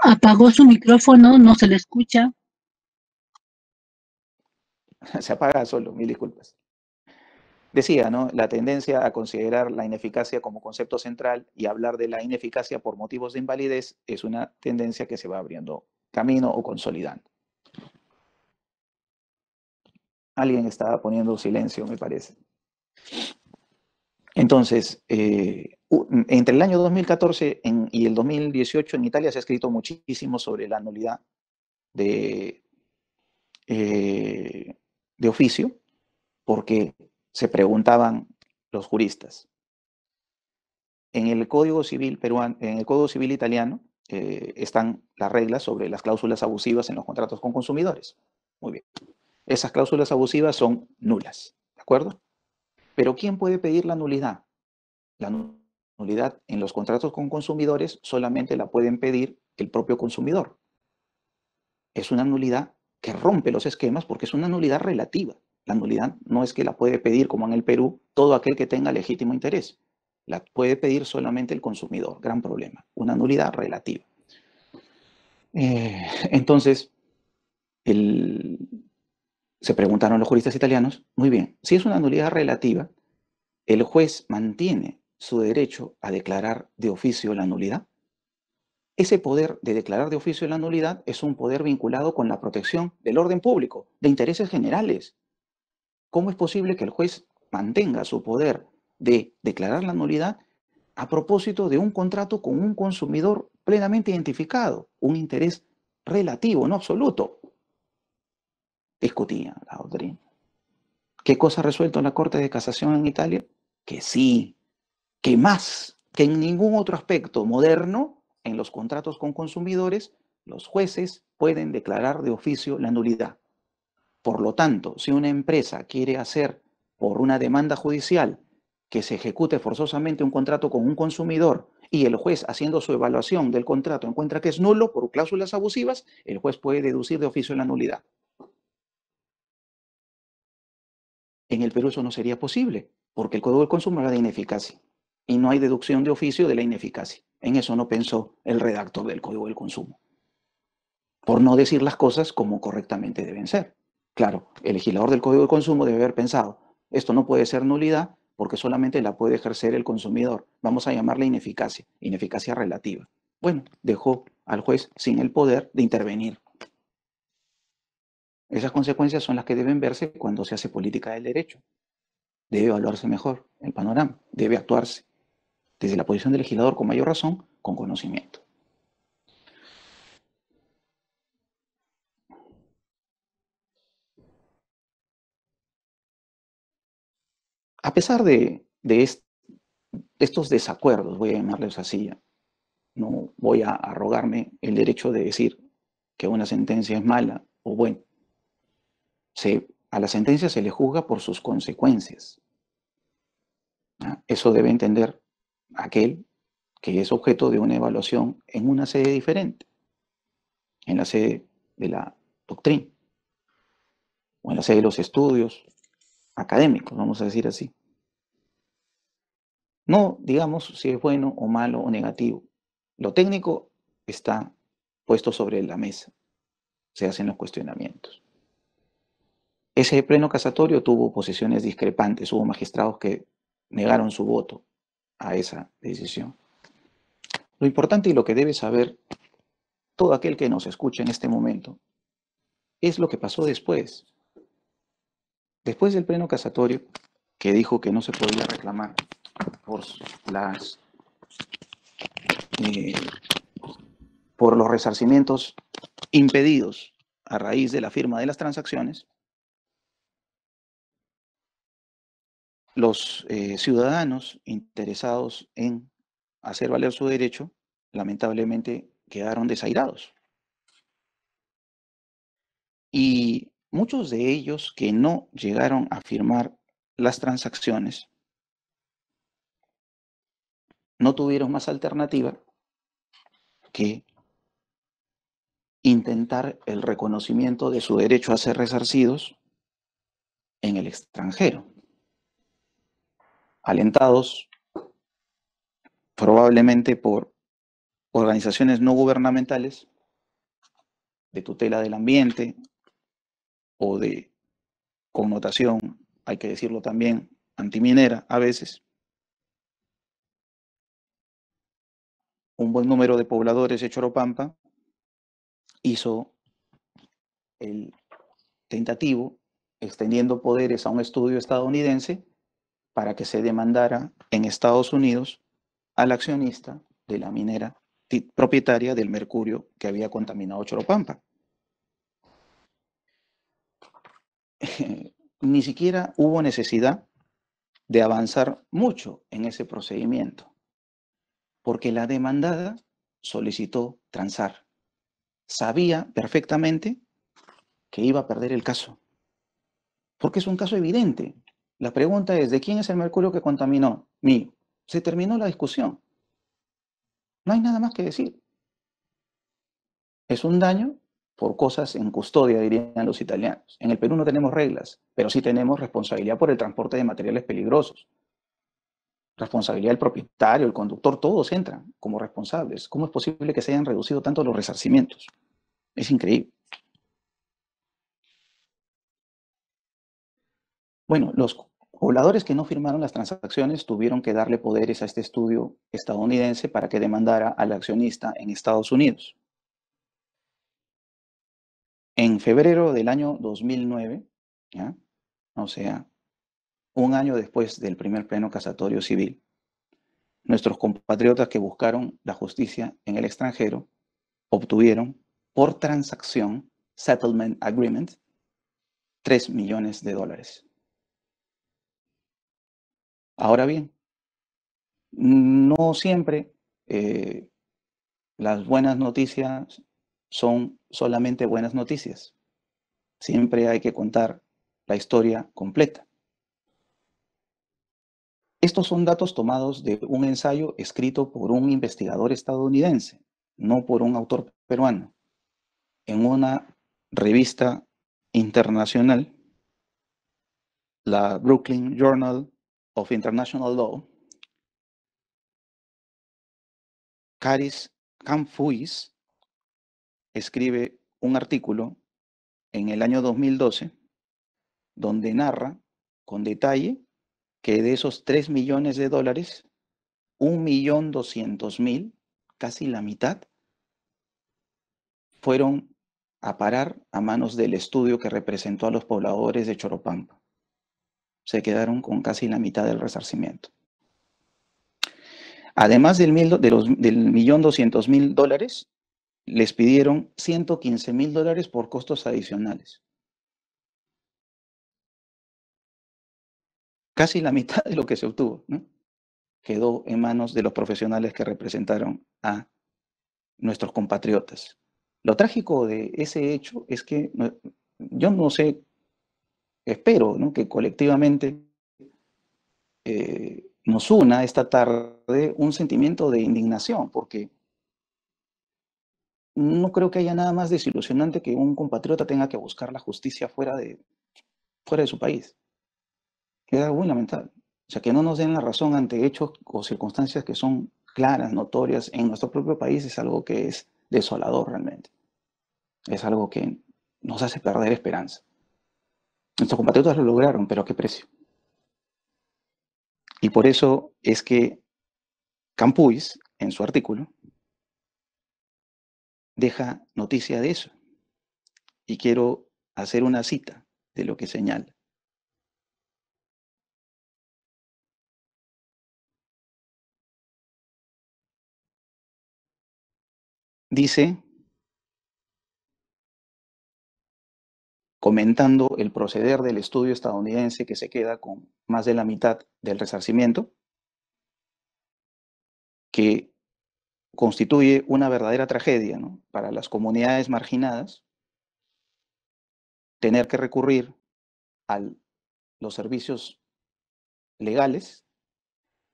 Speaker 1: Apagó su micrófono, no
Speaker 2: se le escucha. se apaga solo, mil disculpas. Decía, ¿no? La tendencia a considerar la ineficacia como concepto central y hablar de la ineficacia por motivos de invalidez es una tendencia que se va abriendo camino o consolidando. Alguien estaba poniendo silencio, me parece. Entonces, eh, entre el año 2014 y el 2018 en Italia se ha escrito muchísimo sobre la nulidad de, eh, de oficio, porque se preguntaban los juristas. En el Código Civil, peruano, en el Código Civil italiano eh, están las reglas sobre las cláusulas abusivas en los contratos con consumidores. Muy bien. Esas cláusulas abusivas son nulas, ¿de acuerdo? Pero ¿quién puede pedir la nulidad? La nulidad en los contratos con consumidores solamente la pueden pedir el propio consumidor. Es una nulidad que rompe los esquemas porque es una nulidad relativa. La nulidad no es que la puede pedir, como en el Perú, todo aquel que tenga legítimo interés. La puede pedir solamente el consumidor. Gran problema. Una nulidad relativa. Eh, entonces, se preguntaron los juristas italianos, muy bien, si es una nulidad relativa, ¿el juez mantiene su derecho a declarar de oficio la nulidad? Ese poder de declarar de oficio la nulidad es un poder vinculado con la protección del orden público, de intereses generales. ¿Cómo es posible que el juez mantenga su poder de declarar la nulidad a propósito de un contrato con un consumidor plenamente identificado, un interés relativo, no absoluto? Discutía la doctrina. ¿Qué cosa ha resuelto la Corte de Casación en Italia? Que sí, que más que en ningún otro aspecto moderno en los contratos con consumidores, los jueces pueden declarar de oficio la nulidad. Por lo tanto, si una empresa quiere hacer por una demanda judicial que se ejecute forzosamente un contrato con un consumidor y el juez haciendo su evaluación del contrato encuentra que es nulo por cláusulas abusivas, el juez puede deducir de oficio la nulidad. En el Perú eso no sería posible, porque el Código del Consumo era de ineficacia y no hay deducción de oficio de la ineficacia. En eso no pensó el redactor del Código del Consumo. Por no decir las cosas como correctamente deben ser. Claro, el legislador del Código del Consumo debe haber pensado, esto no puede ser nulidad porque solamente la puede ejercer el consumidor. Vamos a llamarla ineficacia, ineficacia relativa. Bueno, dejó al juez sin el poder de intervenir. Esas consecuencias son las que deben verse cuando se hace política del derecho. Debe evaluarse mejor el panorama, debe actuarse desde la posición del legislador con mayor razón, con conocimiento. A pesar de, estos desacuerdos, voy a llamarles así, no voy a arrogarme el derecho de decir que una sentencia es mala o buena. a la sentencia se le juzga por sus consecuencias. Ah, eso debe entender aquel que es objeto de una evaluación en una sede diferente, en la sede de la doctrina, o en la sede de los estudios académicos, vamos a decir así. No digamos si es bueno o malo o negativo. Lo técnico está puesto sobre la mesa. Se hacen los cuestionamientos. Ese pleno casatorio tuvo posiciones discrepantes, hubo magistrados que negaron su voto, a esa decisión. Lo importante y lo que debe saber todo aquel que nos escucha en este momento es lo que pasó después. Después del pleno casatorio, que dijo que no se podía reclamar por las eh, por los resarcimientos impedidos a raíz de la firma de las transacciones, los eh, ciudadanos interesados en hacer valer su derecho, lamentablemente quedaron desairados. Y muchos de ellos que no llegaron a firmar las transacciones no tuvieron más alternativa que intentar el reconocimiento de su derecho a ser resarcidos en el extranjero alentados probablemente por organizaciones no gubernamentales de tutela del ambiente o de connotación, hay que decirlo también, antiminera a veces. Un buen número de pobladores de Choropampa hizo el tentativo, extendiendo poderes a un estudio estadounidense, para que se demandara en Estados Unidos al accionista de la minera propietaria del mercurio que había contaminado Choropampa. Ni siquiera hubo necesidad de avanzar mucho en ese procedimiento, porque la demandada solicitó transar. Sabía perfectamente que iba a perder el caso, porque es un caso evidente. La pregunta es, ¿de quién es el mercurio que contaminó? Mío. Se terminó la discusión. No hay nada más que decir. Es un daño por cosas en custodia, dirían los italianos. En el Perú no tenemos reglas, pero sí tenemos responsabilidad por el transporte de materiales peligrosos. Responsabilidad del propietario, el conductor, todos entran como responsables. ¿Cómo es posible que se hayan reducido tanto los resarcimientos? Es increíble. Bueno, los pobladores que no firmaron las transacciones tuvieron que darle poderes a este estudio estadounidense para que demandara al accionista en Estados Unidos. En febrero del año 2009, o sea, un año después del primer pleno casatorio civil, nuestros compatriotas que buscaron la justicia en el extranjero obtuvieron por transacción, settlement agreement, 3 millones de dólares. Ahora bien, no siempre eh, las buenas noticias son solamente buenas noticias. Siempre hay que contar la historia completa. Estos son datos tomados de un ensayo escrito por un investigador estadounidense, no por un autor peruano, en una revista internacional, la Brooklyn Journal of international law, Caris Camphuis, escribe un artículo en el año 2012 donde narra con detalle que de esos 3 millones de dólares, millón mil, casi la mitad, fueron a parar a manos del estudio que representó a los pobladores de Choropampa se quedaron con casi la mitad del resarcimiento. Además del, mil, millón doscientos mil dólares, les pidieron 115 mil dólares por costos adicionales. Casi la mitad de lo que se obtuvo quedó en manos de los profesionales que representaron a nuestros compatriotas. Lo trágico de ese hecho es que yo no sé espero que colectivamente eh, nos una esta tarde un sentimiento de indignación, porque no creo que haya nada más desilusionante que un compatriota tenga que buscar la justicia fuera de, fuera de su país. Es algo muy lamentable. O sea, que no nos den la razón ante hechos o circunstancias que son claras, notorias en nuestro propio país, es algo que es desolador realmente. Es algo que nos hace perder esperanza. Nuestros compatriotas lo lograron, pero ¿a qué precio? Y por eso es que Campuis, en su artículo, deja noticia de eso. Y quiero hacer una cita de lo que señala. Dice comentando el proceder del estudio estadounidense que se queda con más de la mitad del resarcimiento, que constituye una verdadera tragedia para las comunidades marginadas tener que recurrir a los servicios legales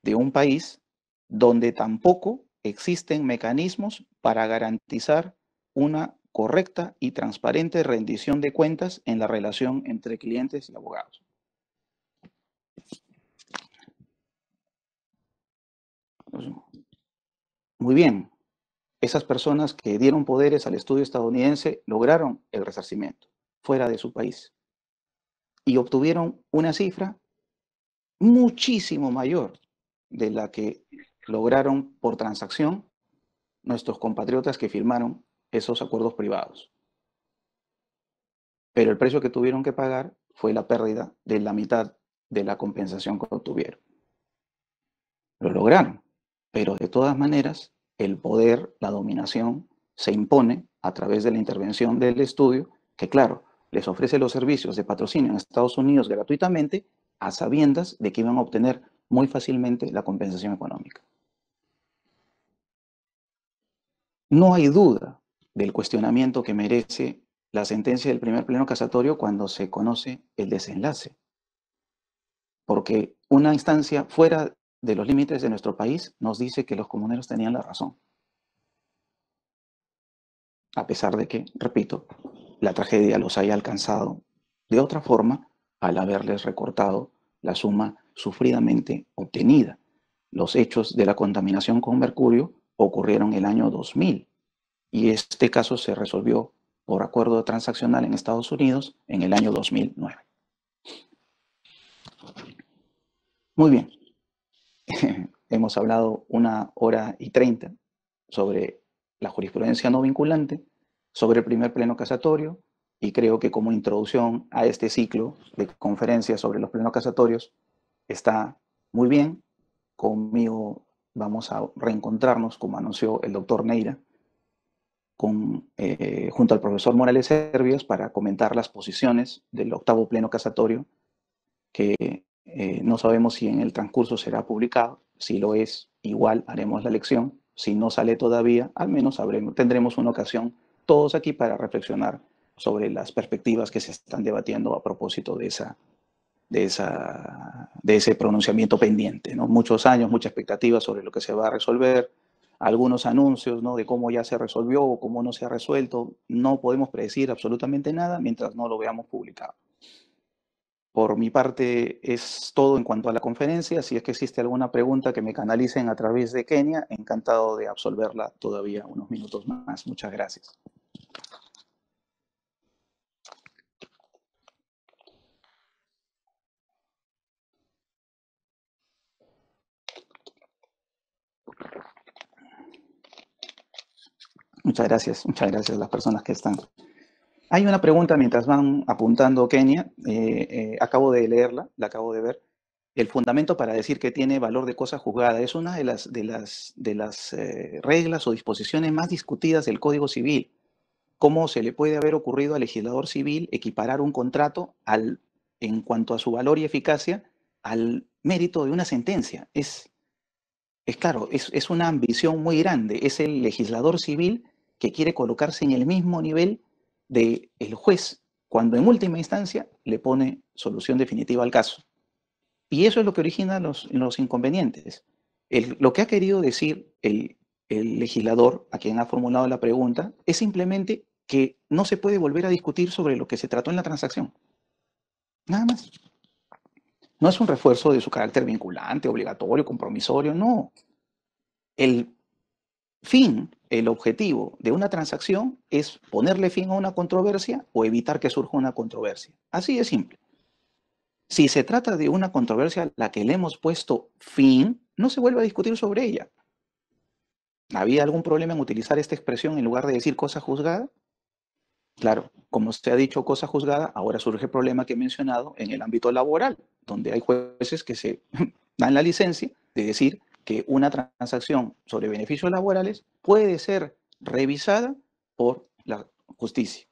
Speaker 2: de un país donde tampoco existen mecanismos para garantizar una correcta y transparente rendición de cuentas en la relación entre clientes y abogados. Muy bien, esas personas que dieron poderes al estudio estadounidense lograron el resarcimiento fuera de su país y obtuvieron una cifra muchísimo mayor de la que lograron por transacción nuestros compatriotas que firmaron esos acuerdos privados. Pero el precio que tuvieron que pagar fue la pérdida de la mitad de la compensación que obtuvieron. Lo lograron, pero de todas maneras el poder, la dominación, se impone a través de la intervención del estudio, que claro, les ofrece los servicios de patrocinio en Estados Unidos gratuitamente, a sabiendas de que iban a obtener muy fácilmente la compensación económica. No hay duda del cuestionamiento que merece la sentencia del primer pleno casatorio cuando se conoce el desenlace. Porque una instancia fuera de los límites de nuestro país nos dice que los comuneros tenían la razón. A pesar de que, repito, la tragedia los haya alcanzado de otra forma al haberles recortado la suma sufridamente obtenida. Los hechos de la contaminación con mercurio ocurrieron el año 2000, y este caso se resolvió por acuerdo transaccional en Estados Unidos en el año 2009. Muy bien, hemos hablado una hora y treinta sobre la jurisprudencia no vinculante, sobre el primer pleno casatorio, y creo que como introducción a este ciclo de conferencias sobre los plenos casatorios está muy bien. Conmigo vamos a reencontrarnos, como anunció el doctor Neira, eh, junto al profesor Morales Servios para comentar las posiciones del octavo pleno casatorio, que eh, no sabemos si en el transcurso será publicado. Si lo es, igual haremos la lección. Si no sale todavía, al menos tendremos una ocasión todos aquí para reflexionar sobre las perspectivas que se están debatiendo a propósito de, esa, de, ese pronunciamiento pendiente. ¿no? Muchos años, mucha expectativa sobre lo que se va a resolver, algunos anuncios de cómo ya se resolvió o cómo no se ha resuelto. No podemos predecir absolutamente nada mientras no lo veamos publicado. Por mi parte es todo en cuanto a la conferencia. Si es que existe alguna pregunta que me canalicen a través de Kenia, encantado de absolverla todavía unos minutos más. Muchas gracias. Muchas gracias, muchas gracias a las personas que están. Hay una pregunta mientras van apuntando Kenia, eh, eh, acabo de leerla, la acabo de ver. El fundamento para decir que tiene valor de cosa juzgada es una de las, de las, de las eh, reglas o disposiciones más discutidas del Código Civil. ¿Cómo se le puede haber ocurrido al legislador civil equiparar un contrato en cuanto a su valor y eficacia al mérito de una sentencia? Es, es claro, es, es una ambición muy grande. Es el legislador civil que quiere colocarse en el mismo nivel del juez, cuando en última instancia le pone solución definitiva al caso. Y eso es lo que origina los, los inconvenientes. lo que ha querido decir el, el legislador a quien ha formulado la pregunta es simplemente que no se puede volver a discutir sobre lo que se trató en la transacción. Nada más. No es un refuerzo de su carácter vinculante, obligatorio, compromisorio, no. El fin, el objetivo de una transacción es ponerle fin a una controversia o evitar que surja una controversia. Así de simple. Si se trata de una controversia a la que le hemos puesto fin, no se vuelve a discutir sobre ella. ¿Había algún problema en utilizar esta expresión en lugar de decir cosa juzgada? Claro, como se ha dicho cosa juzgada, ahora surge el problema que he mencionado en el ámbito laboral, donde hay jueces que se dan la licencia de decir que una transacción sobre beneficios laborales puede ser revisada por la justicia.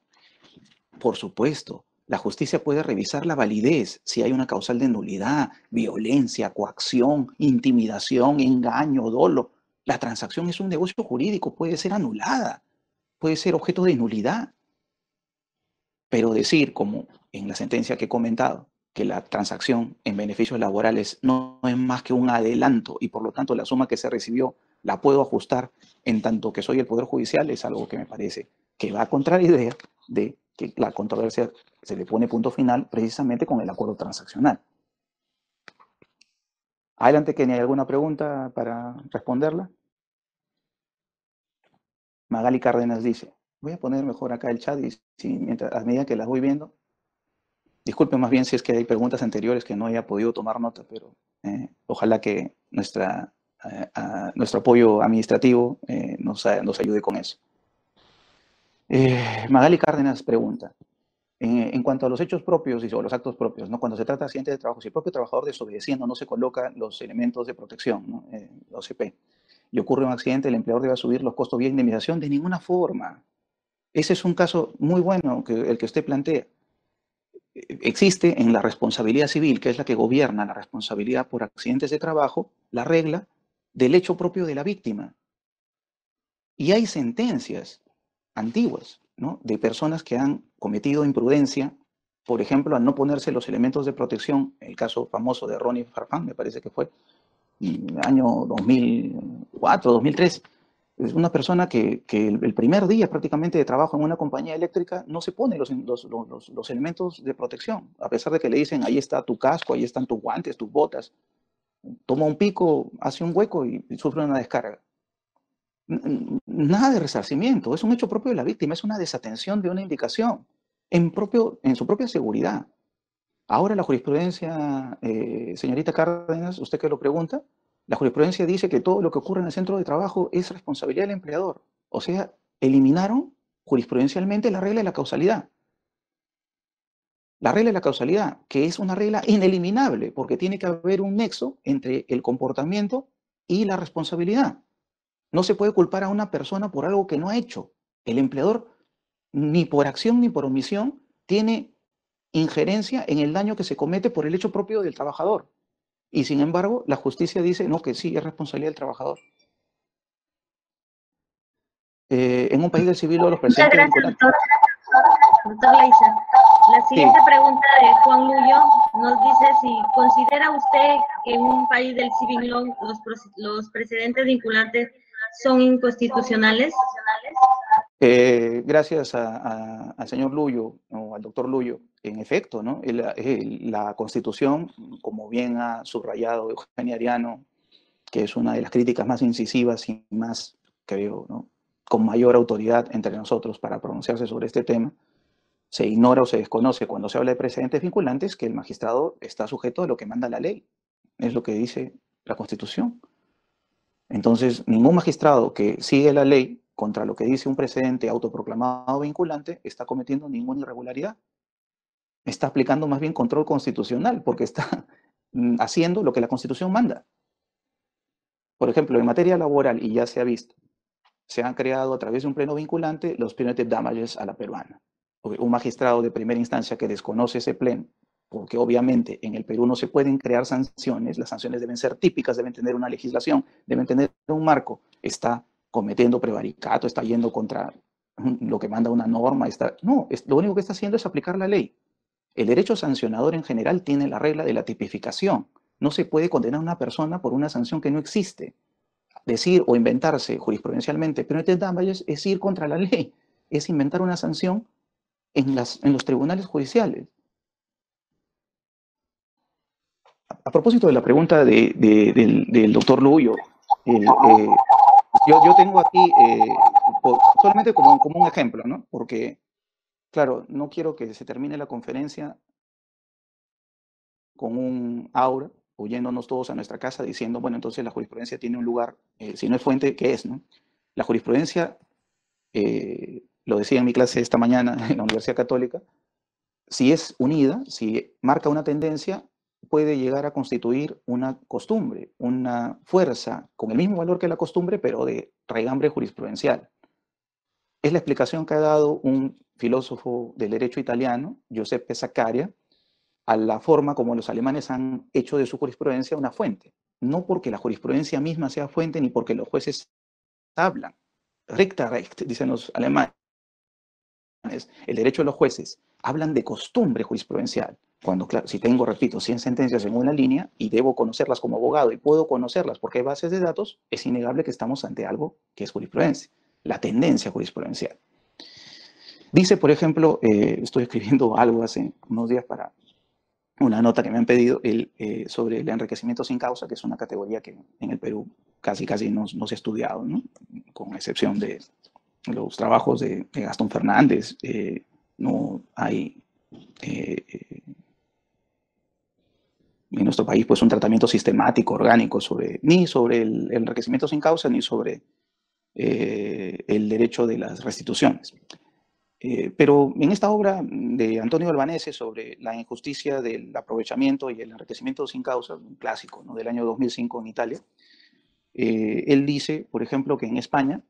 Speaker 2: Por supuesto, la justicia puede revisar la validez si hay una causal de nulidad, violencia, coacción, intimidación, engaño, dolo. La transacción es un negocio jurídico, puede ser anulada, puede ser objeto de nulidad. Pero decir, como en la sentencia que he comentado, que la transacción en beneficios laborales no, es más que un adelanto y por lo tanto la suma que se recibió la puedo ajustar en tanto que soy el Poder Judicial, es algo que me parece que va contra la idea de que la controversia se le pone punto final precisamente con el acuerdo transaccional. Adelante, ni ¿hay alguna pregunta para responderla? Magali Cárdenas dice, voy a poner mejor acá el chat y si, mientras, a medida que las voy viendo, Disculpe, más bien si es que hay preguntas anteriores que no haya podido tomar nota, pero eh, ojalá que nuestra, eh, nuestro apoyo administrativo eh, nos, ayude con eso. Magali Cárdenas pregunta, en, cuanto a los hechos propios y sobre los actos propios, ¿no? cuando se trata de accidentes de trabajo, si el propio trabajador desobedeciendo no se coloca los elementos de protección, ¿no? los CP, y ocurre un accidente, el empleador debe subir los costos de indemnización de ninguna forma. Ese es un caso muy bueno que, el que usted plantea existe en la responsabilidad civil, que es la que gobierna la responsabilidad por accidentes de trabajo, la regla del hecho propio de la víctima. Y hay sentencias antiguas de personas que han cometido imprudencia, por ejemplo, al no ponerse los elementos de protección, el caso famoso de Ronnie Farfán, me parece que fue, mm, año 2004, 2003, es una persona que, el, primer día prácticamente de trabajo en una compañía eléctrica no se pone los, los, elementos de protección, a pesar de que le dicen, ahí está tu casco, ahí están tus guantes, tus botas. Toma un pico, hace un hueco y, sufre una descarga. Nada de resarcimiento, es un hecho propio de la víctima, es una desatención de una indicación en, propio, en su propia seguridad. Ahora la jurisprudencia, eh, señorita Cárdenas, usted que lo pregunta, la jurisprudencia dice que todo lo que ocurre en el centro de trabajo es responsabilidad del empleador. O sea, eliminaron jurisprudencialmente la regla de la causalidad. La regla de la causalidad, que es una regla ineliminable, porque tiene que haber un nexo entre el comportamiento y la responsabilidad. No se puede culpar a una persona por algo que no ha hecho. El empleador, ni por acción ni por omisión, tiene injerencia en el daño que se comete por el hecho propio del trabajador. Y sin embargo, la justicia dice, no, que sí, es responsabilidad del trabajador. Eh, en un país del civil, los presidentes... Muchas gracias,
Speaker 1: doctor. Leisa. La siguiente pregunta de Juan Luyo nos dice si considera usted que en un país del civil los, los precedentes vinculantes son inconstitucionales.
Speaker 2: Eh, gracias al señor Luyo, o al doctor Luyo, en efecto, la Constitución, como bien ha subrayado Eugenio Ariano, que es una de las críticas más incisivas y más, creo, ¿no? con mayor autoridad entre nosotros para pronunciarse sobre este tema, se ignora o se desconoce cuando se habla de precedentes vinculantes que el magistrado está sujeto a lo que manda la ley, es lo que dice la Constitución. Entonces, ningún magistrado que sigue la ley contra lo que dice un presidente autoproclamado vinculante, está cometiendo ninguna irregularidad. Está aplicando más bien control constitucional, porque está mm, haciendo lo que la Constitución manda. Por ejemplo, en materia laboral, y ya se ha visto, se han creado a través de un pleno vinculante los punitive damages a la peruana. Un magistrado de primera instancia que desconoce ese pleno, porque obviamente en el Perú no se pueden crear sanciones, las sanciones deben ser típicas, deben tener una legislación, deben tener un marco, está cometiendo prevaricato, está yendo contra lo que manda una norma. Está... No, es, lo único que está haciendo es aplicar la ley. El derecho sancionador en general tiene la regla de la tipificación. No se puede condenar a una persona por una sanción que no existe. Decir o inventarse jurisprudencialmente, pero damage es ir contra la ley, es inventar una sanción en, las, en los tribunales judiciales. A, propósito de la pregunta del, doctor Luyo, el, eh, eh, yo, tengo aquí, eh, solamente como, un ejemplo, ¿no? Porque, claro, no quiero que se termine la conferencia con un aura, huyéndonos todos a nuestra casa diciendo, bueno, entonces la jurisprudencia tiene un lugar, eh, si no es fuente, ¿qué es? No? La jurisprudencia, eh, lo decía en mi clase esta mañana en la Universidad Católica, si es unida, si marca una tendencia, puede llegar a constituir una costumbre, una fuerza con el mismo valor que la costumbre, pero de raigambre jurisprudencial. Es la explicación que ha dado un filósofo del derecho italiano, Giuseppe Saccaria, a la forma como los alemanes han hecho de su jurisprudencia una fuente. No porque la jurisprudencia misma sea fuente ni porque los jueces hablan. Recta recht, dicen los alemanes. El derecho de los jueces. Hablan de costumbre jurisprudencial. Cuando, si tengo, repito, 100 sentencias en una línea y debo conocerlas como abogado y puedo conocerlas porque hay bases de datos, es innegable que estamos ante algo que es jurisprudencia, la tendencia jurisprudencial. Dice, por ejemplo, eh, estoy escribiendo algo hace unos días para una nota que me han pedido el, eh, sobre el enriquecimiento sin causa, que es una categoría que en el Perú casi casi no, se ha estudiado, con excepción de los trabajos de, Gastón Fernández, eh, no hay en nuestro país pues un tratamiento sistemático, orgánico, sobre, ni sobre el, enriquecimiento sin causa, ni sobre eh, el derecho de las restituciones. Eh, pero en esta obra de Antonio Albanese sobre la injusticia del aprovechamiento y el enriquecimiento sin causa, un clásico ¿no? del año 2005 en Italia, eh, él dice, por ejemplo, que en España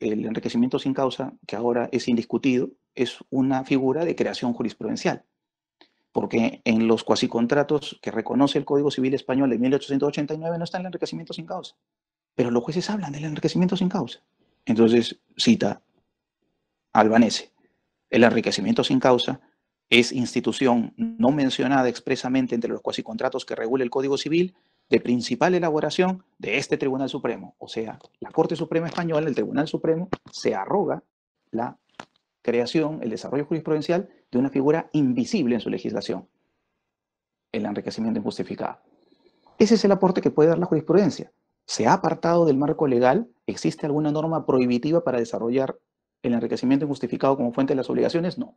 Speaker 2: el enriquecimiento sin causa, que ahora es indiscutido, es una figura de creación jurisprudencial porque en los cuasicontratos que reconoce el Código Civil Español de 1889 no está el enriquecimiento sin causa, pero los jueces hablan del enriquecimiento sin causa. Entonces cita Albanese, el enriquecimiento sin causa es institución no mencionada expresamente entre los cuasicontratos que regula el Código Civil de principal elaboración de este Tribunal Supremo. O sea, la Corte Suprema Española, el Tribunal Supremo, se arroga la creación, el desarrollo jurisprudencial una figura invisible en su legislación, el enriquecimiento injustificado. Ese es el aporte que puede dar la jurisprudencia. ¿Se ha apartado del marco legal? ¿Existe alguna norma prohibitiva para desarrollar el enriquecimiento injustificado como fuente de las obligaciones? No.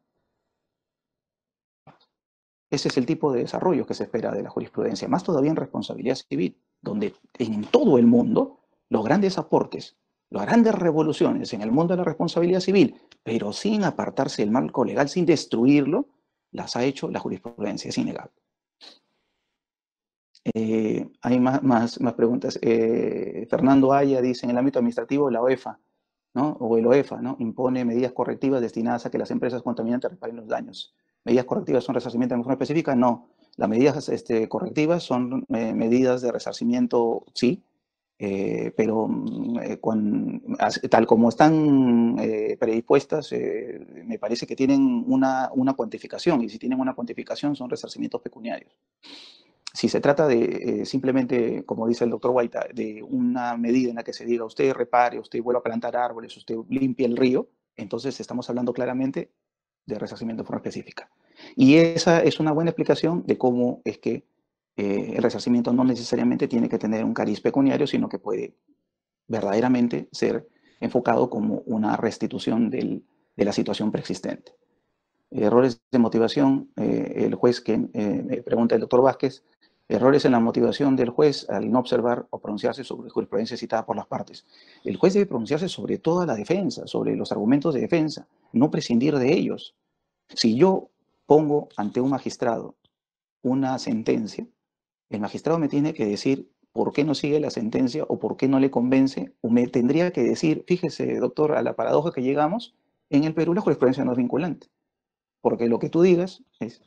Speaker 2: Ese es el tipo de desarrollo que se espera de la jurisprudencia, más todavía en responsabilidad civil, donde en todo el mundo los grandes aportes, las grandes revoluciones en el mundo de la responsabilidad civil pero sin apartarse del marco legal, sin destruirlo, las ha hecho la jurisprudencia, es innegable. Eh, hay más, preguntas. Eh, Fernando Aya dice, en el ámbito administrativo, la OEFA, ¿no? o el OEFA, ¿no? impone medidas correctivas destinadas a que las empresas contaminantes reparen los daños. ¿Medidas correctivas son resarcimiento de forma específica? No. Las medidas este, correctivas son eh, medidas de resarcimiento, sí, eh, pero mm, eh, tal como están eh, predispuestas, me parece que tienen una, cuantificación, y si tienen una cuantificación son resarcimientos pecuniarios. Si se trata de simplemente, como dice el doctor Guaita, de una medida en la que se diga usted repare, usted vuelva a plantar árboles, usted limpie el río, entonces estamos hablando claramente de resarcimiento de forma específica. Y esa es una buena explicación de cómo es que eh, el resarcimiento no necesariamente tiene que tener un cariz pecuniario, sino que puede verdaderamente ser enfocado como una restitución de la situación preexistente. Errores de motivación, eh, el juez que eh, eh, pregunta el doctor Vázquez, errores en la motivación del juez al no observar o pronunciarse sobre jurisprudencia citada por las partes. El juez debe pronunciarse sobre toda la defensa, sobre los argumentos de defensa, no prescindir de ellos. Si yo pongo ante un magistrado una sentencia, el magistrado me tiene que decir por qué no sigue la sentencia o por qué no le convence, o me tendría que decir, fíjese, doctor, a la paradoja que llegamos, en el Perú la jurisprudencia no es vinculante. Porque lo que tú digas es,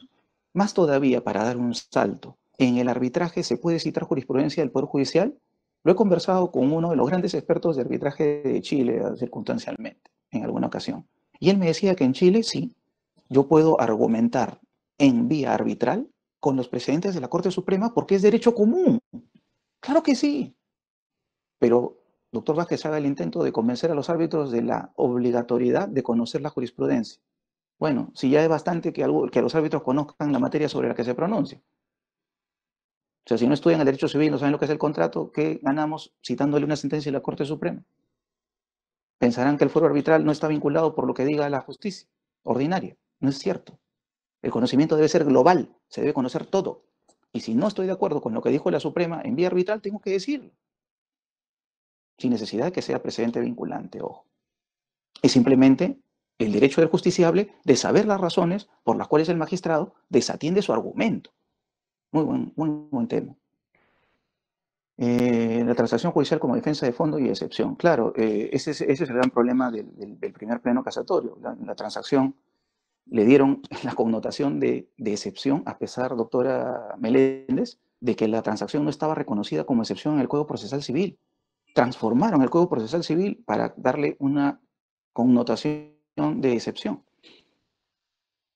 Speaker 2: más todavía para dar un salto, en el arbitraje se puede citar jurisprudencia del Poder Judicial. Lo he conversado con uno de los grandes expertos de arbitraje de Chile circunstancialmente, en alguna ocasión. Y él me decía que en Chile sí, yo puedo argumentar en vía arbitral con los precedentes de la Corte Suprema porque es derecho común. Claro que sí. Pero, doctor Vázquez, haga el intento de convencer a los árbitros de la obligatoriedad de conocer la jurisprudencia. Bueno, si ya es bastante que, algo, que los árbitros conozcan la materia sobre la que se pronuncia. O sea, si no estudian el derecho civil no saben lo que es el contrato, ¿qué ganamos citándole una sentencia de la Corte Suprema? Pensarán que el foro arbitral no está vinculado por lo que diga la justicia ordinaria. No es cierto. El conocimiento debe ser global, se debe conocer todo. Y si no estoy de acuerdo con lo que dijo la Suprema en vía arbitral, tengo que decirlo. Sin necesidad de que sea precedente vinculante, ojo. Es simplemente el derecho del justiciable de saber las razones por las cuales el magistrado desatiende su argumento. Muy buen, tema. Eh, la transacción judicial como defensa de fondo y excepción. Claro, eh, ese, es, el gran problema del, primer pleno casatorio, la transacción le dieron la connotación de, excepción, a pesar, doctora Meléndez, de que la transacción no estaba reconocida como excepción en el Código Procesal Civil. Transformaron el Código Procesal Civil para darle una connotación de excepción.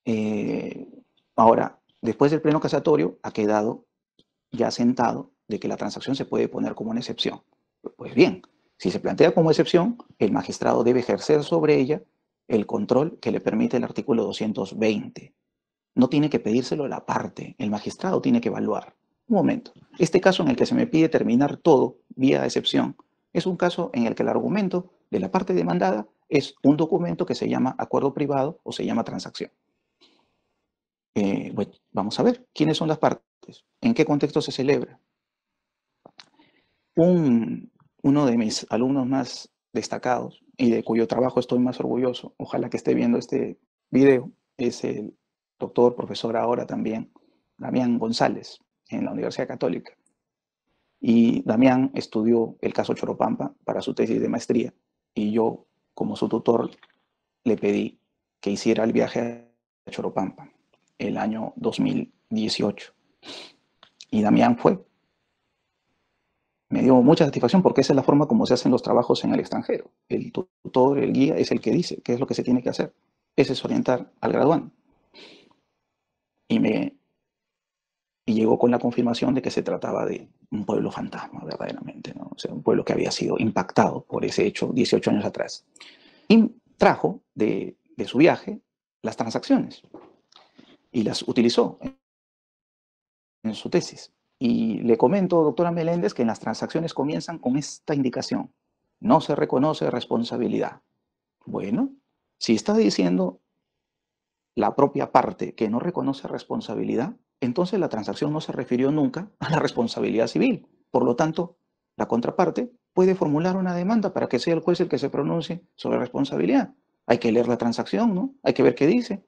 Speaker 2: Eh, ahora, después del pleno casatorio, ha quedado ya sentado de que la transacción se puede poner como una excepción. Pues bien, si se plantea como excepción, el magistrado debe ejercer sobre ella el control que le permite el artículo 220. No tiene que pedírselo la parte, el magistrado tiene que evaluar. Un momento, este caso en el que se me pide terminar todo vía excepción es un caso en el que el argumento de la parte demandada es un documento que se llama acuerdo privado o se llama transacción. Eh, vamos a ver quiénes son las partes, en qué contexto se celebra. uno de mis alumnos más destacados y de cuyo trabajo estoy más orgulloso, ojalá que esté viendo este video, es el doctor, profesor ahora también, Damián González, en la Universidad Católica. Y Damián estudió el caso Choropampa para su tesis de maestría y yo, como su tutor, le pedí que hiciera el viaje a Choropampa el año 2018. Y Damián fue me dio mucha satisfacción porque esa es la forma como se hacen los trabajos en el extranjero. El tutor, el guía es el que dice qué es lo que se tiene que hacer. Ese es orientar al graduando. Y me y llegó con la confirmación de que se trataba de un pueblo fantasma, verdaderamente, o sea, un pueblo que había sido impactado por ese hecho 18 años atrás. Y trajo de su viaje las transacciones y las utilizó en su tesis. Y le comento, doctora Meléndez, que en las transacciones comienzan con esta indicación. No se reconoce responsabilidad. Bueno, si está diciendo la propia parte que no reconoce responsabilidad, entonces la transacción no se refirió nunca a la responsabilidad civil. Por lo tanto, la contraparte puede formular una demanda para que sea el juez el que se pronuncie sobre responsabilidad. Hay que leer la transacción, ¿no? Hay que ver qué dice.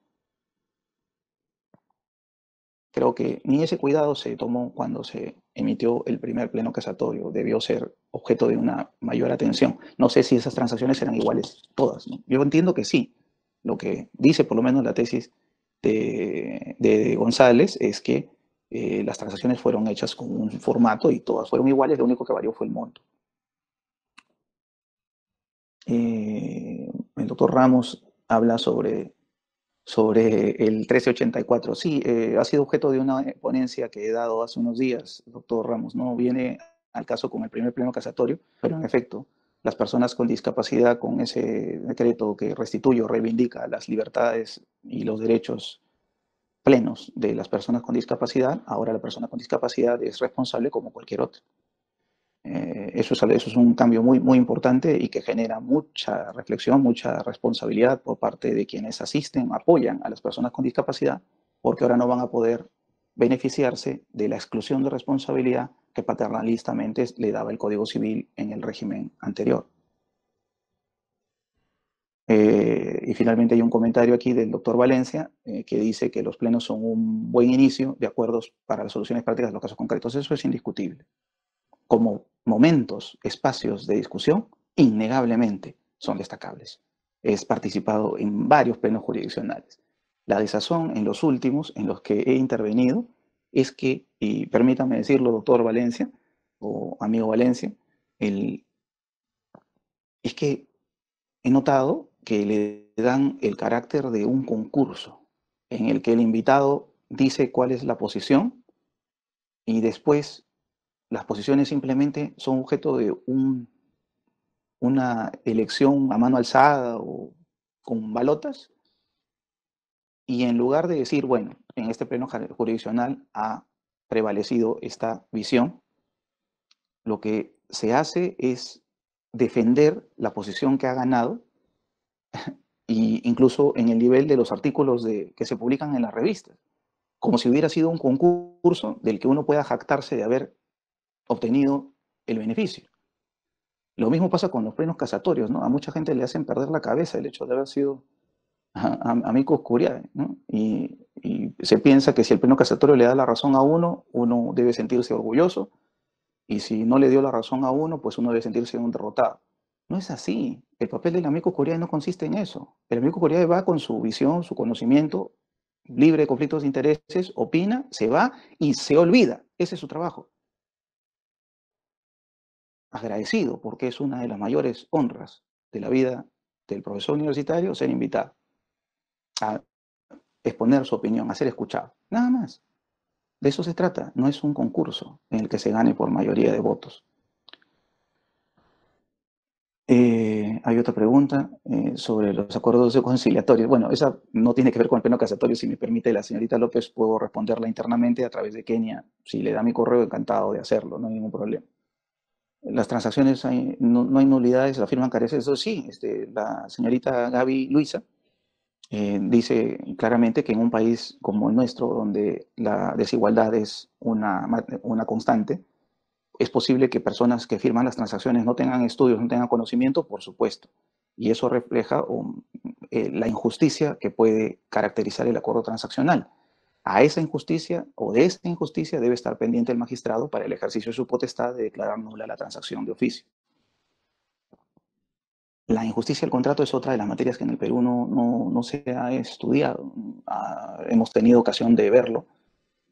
Speaker 2: Creo que ni ese cuidado se tomó cuando se emitió el primer pleno casatorio. Debió ser objeto de una mayor atención. No sé si esas transacciones eran iguales todas. Yo entiendo que sí. Lo que dice por lo menos la tesis de, González es que eh, las transacciones fueron hechas con un formato y todas fueron iguales. Lo único que varió fue el monto. Eh, el doctor Ramos habla sobre sobre el 1384. Sí, eh, ha sido objeto de una ponencia que he dado hace unos días, doctor Ramos. No viene al caso con el primer pleno casatorio, pero en efecto, las personas con discapacidad, con ese decreto que restituye o reivindica las libertades y los derechos plenos de las personas con discapacidad, ahora la persona con discapacidad es responsable como cualquier otro. Eh, eso, es, un cambio muy, muy importante y que genera mucha reflexión, mucha responsabilidad por parte de quienes asisten, apoyan a las personas con discapacidad, porque ahora no van a poder beneficiarse de la exclusión de responsabilidad que paternalistamente le daba el Código Civil en el régimen anterior. Eh, y finalmente hay un comentario aquí del doctor Valencia eh, que dice que los plenos son un buen inicio de acuerdos para las soluciones prácticas de los casos concretos. Eso es indiscutible como momentos, espacios de discusión, innegablemente son destacables. He participado en varios plenos jurisdiccionales. La desazón en los últimos en los que he intervenido es que, y permítame decirlo, doctor Valencia, o amigo Valencia, el, es que he notado que le dan el carácter de un concurso en el que el invitado dice cuál es la posición y después las posiciones simplemente son objeto de una elección a mano alzada o con balotas. Y en lugar de decir, bueno, en este pleno jurisdiccional ha prevalecido esta visión, lo que se hace es defender la posición que ha ganado e incluso en el nivel de los artículos de, que se publican en las revistas, como si hubiera sido un concurso del que uno pueda jactarse de haber obtenido el beneficio. Lo mismo pasa con los plenos casatorios, ¿no? A mucha gente le hacen perder la cabeza el hecho de haber sido amigo curiae, ¿no? Y, se piensa que si el pleno casatorio le da la razón a uno, uno debe sentirse orgulloso, y si no le dio la razón a uno, pues uno debe sentirse un derrotado. No es así. El papel del amigo curiae no consiste en eso. El amigo curiae va con su visión, su conocimiento, libre de conflictos de intereses, opina, se va y se olvida. Ese es su trabajo agradecido porque es una de las mayores honras de la vida del profesor universitario ser invitado a exponer su opinión, a ser escuchado. Nada más. De eso se trata. No es un concurso en el que se gane por mayoría de votos. Eh, hay otra pregunta eh, sobre los acuerdos conciliatorios. Bueno, esa no tiene que ver con el pleno casatorio. Si me permite la señorita López, puedo responderla internamente a través de Kenia. Si le da mi correo, encantado de hacerlo, no hay ningún problema las transacciones, no, hay nulidades, la firma carece, eso sí, este, la señorita Gaby Luisa eh, dice claramente que en un país como el nuestro, donde la desigualdad es una, una constante, es posible que personas que firman las transacciones no tengan estudios, no tengan conocimiento, por supuesto. Y eso refleja eh, la injusticia que puede caracterizar el acuerdo transaccional. A esa injusticia o de esa injusticia debe estar pendiente el magistrado para el ejercicio de su potestad de declarar nula la transacción de oficio. La injusticia del contrato es otra de las materias que en el Perú no, se ha estudiado. Ah, hemos tenido ocasión de verlo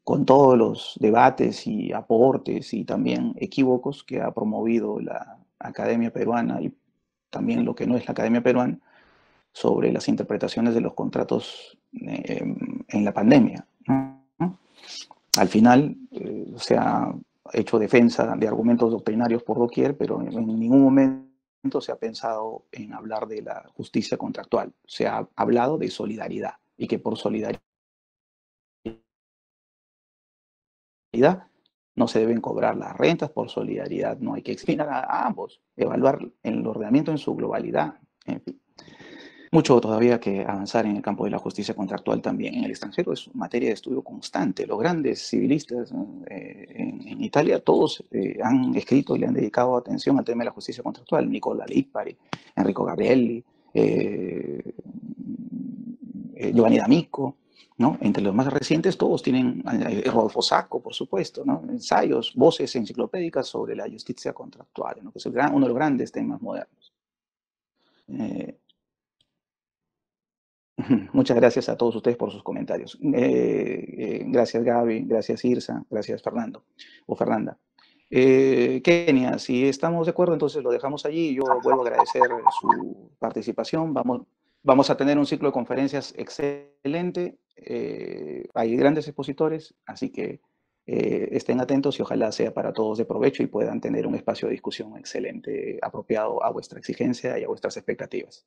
Speaker 2: con todos los debates y aportes y también equívocos que ha promovido la Academia Peruana y también lo que no es la Academia Peruana sobre las interpretaciones de los contratos eh, en la pandemia. Al final eh, se ha hecho defensa de argumentos doctrinarios por doquier, pero en, ningún momento se ha pensado en hablar de la justicia contractual. Se ha hablado de solidaridad y que por solidaridad no se deben cobrar las rentas por solidaridad, no hay que explicar a ambos, evaluar el ordenamiento en su globalidad, en mucho todavía que avanzar en el campo de la justicia contractual también en el extranjero, es materia de estudio constante. Los grandes civilistas eh, en, Italia, todos eh, han escrito y le han dedicado atención al tema de la justicia contractual. Nicola Lippari, Enrico Gabrielli, eh, Giovanni D'Amico, ¿no? Entre los más recientes todos tienen, Rodolfo Sacco, por supuesto, Ensayos, voces enciclopédicas sobre la justicia contractual, ¿no? que es uno de los grandes temas modernos. Muchas gracias a todos ustedes por sus comentarios. Eh, eh, gracias Gaby, gracias Irsa, gracias Fernando o Fernanda. Eh, Kenia, si estamos de acuerdo, entonces lo dejamos allí. Yo vuelvo a agradecer su participación. Vamos, vamos a tener un ciclo de conferencias excelente. hay grandes expositores, así que estén atentos y ojalá sea para todos de provecho y puedan tener un espacio de discusión excelente, apropiado a vuestra exigencia y a vuestras expectativas.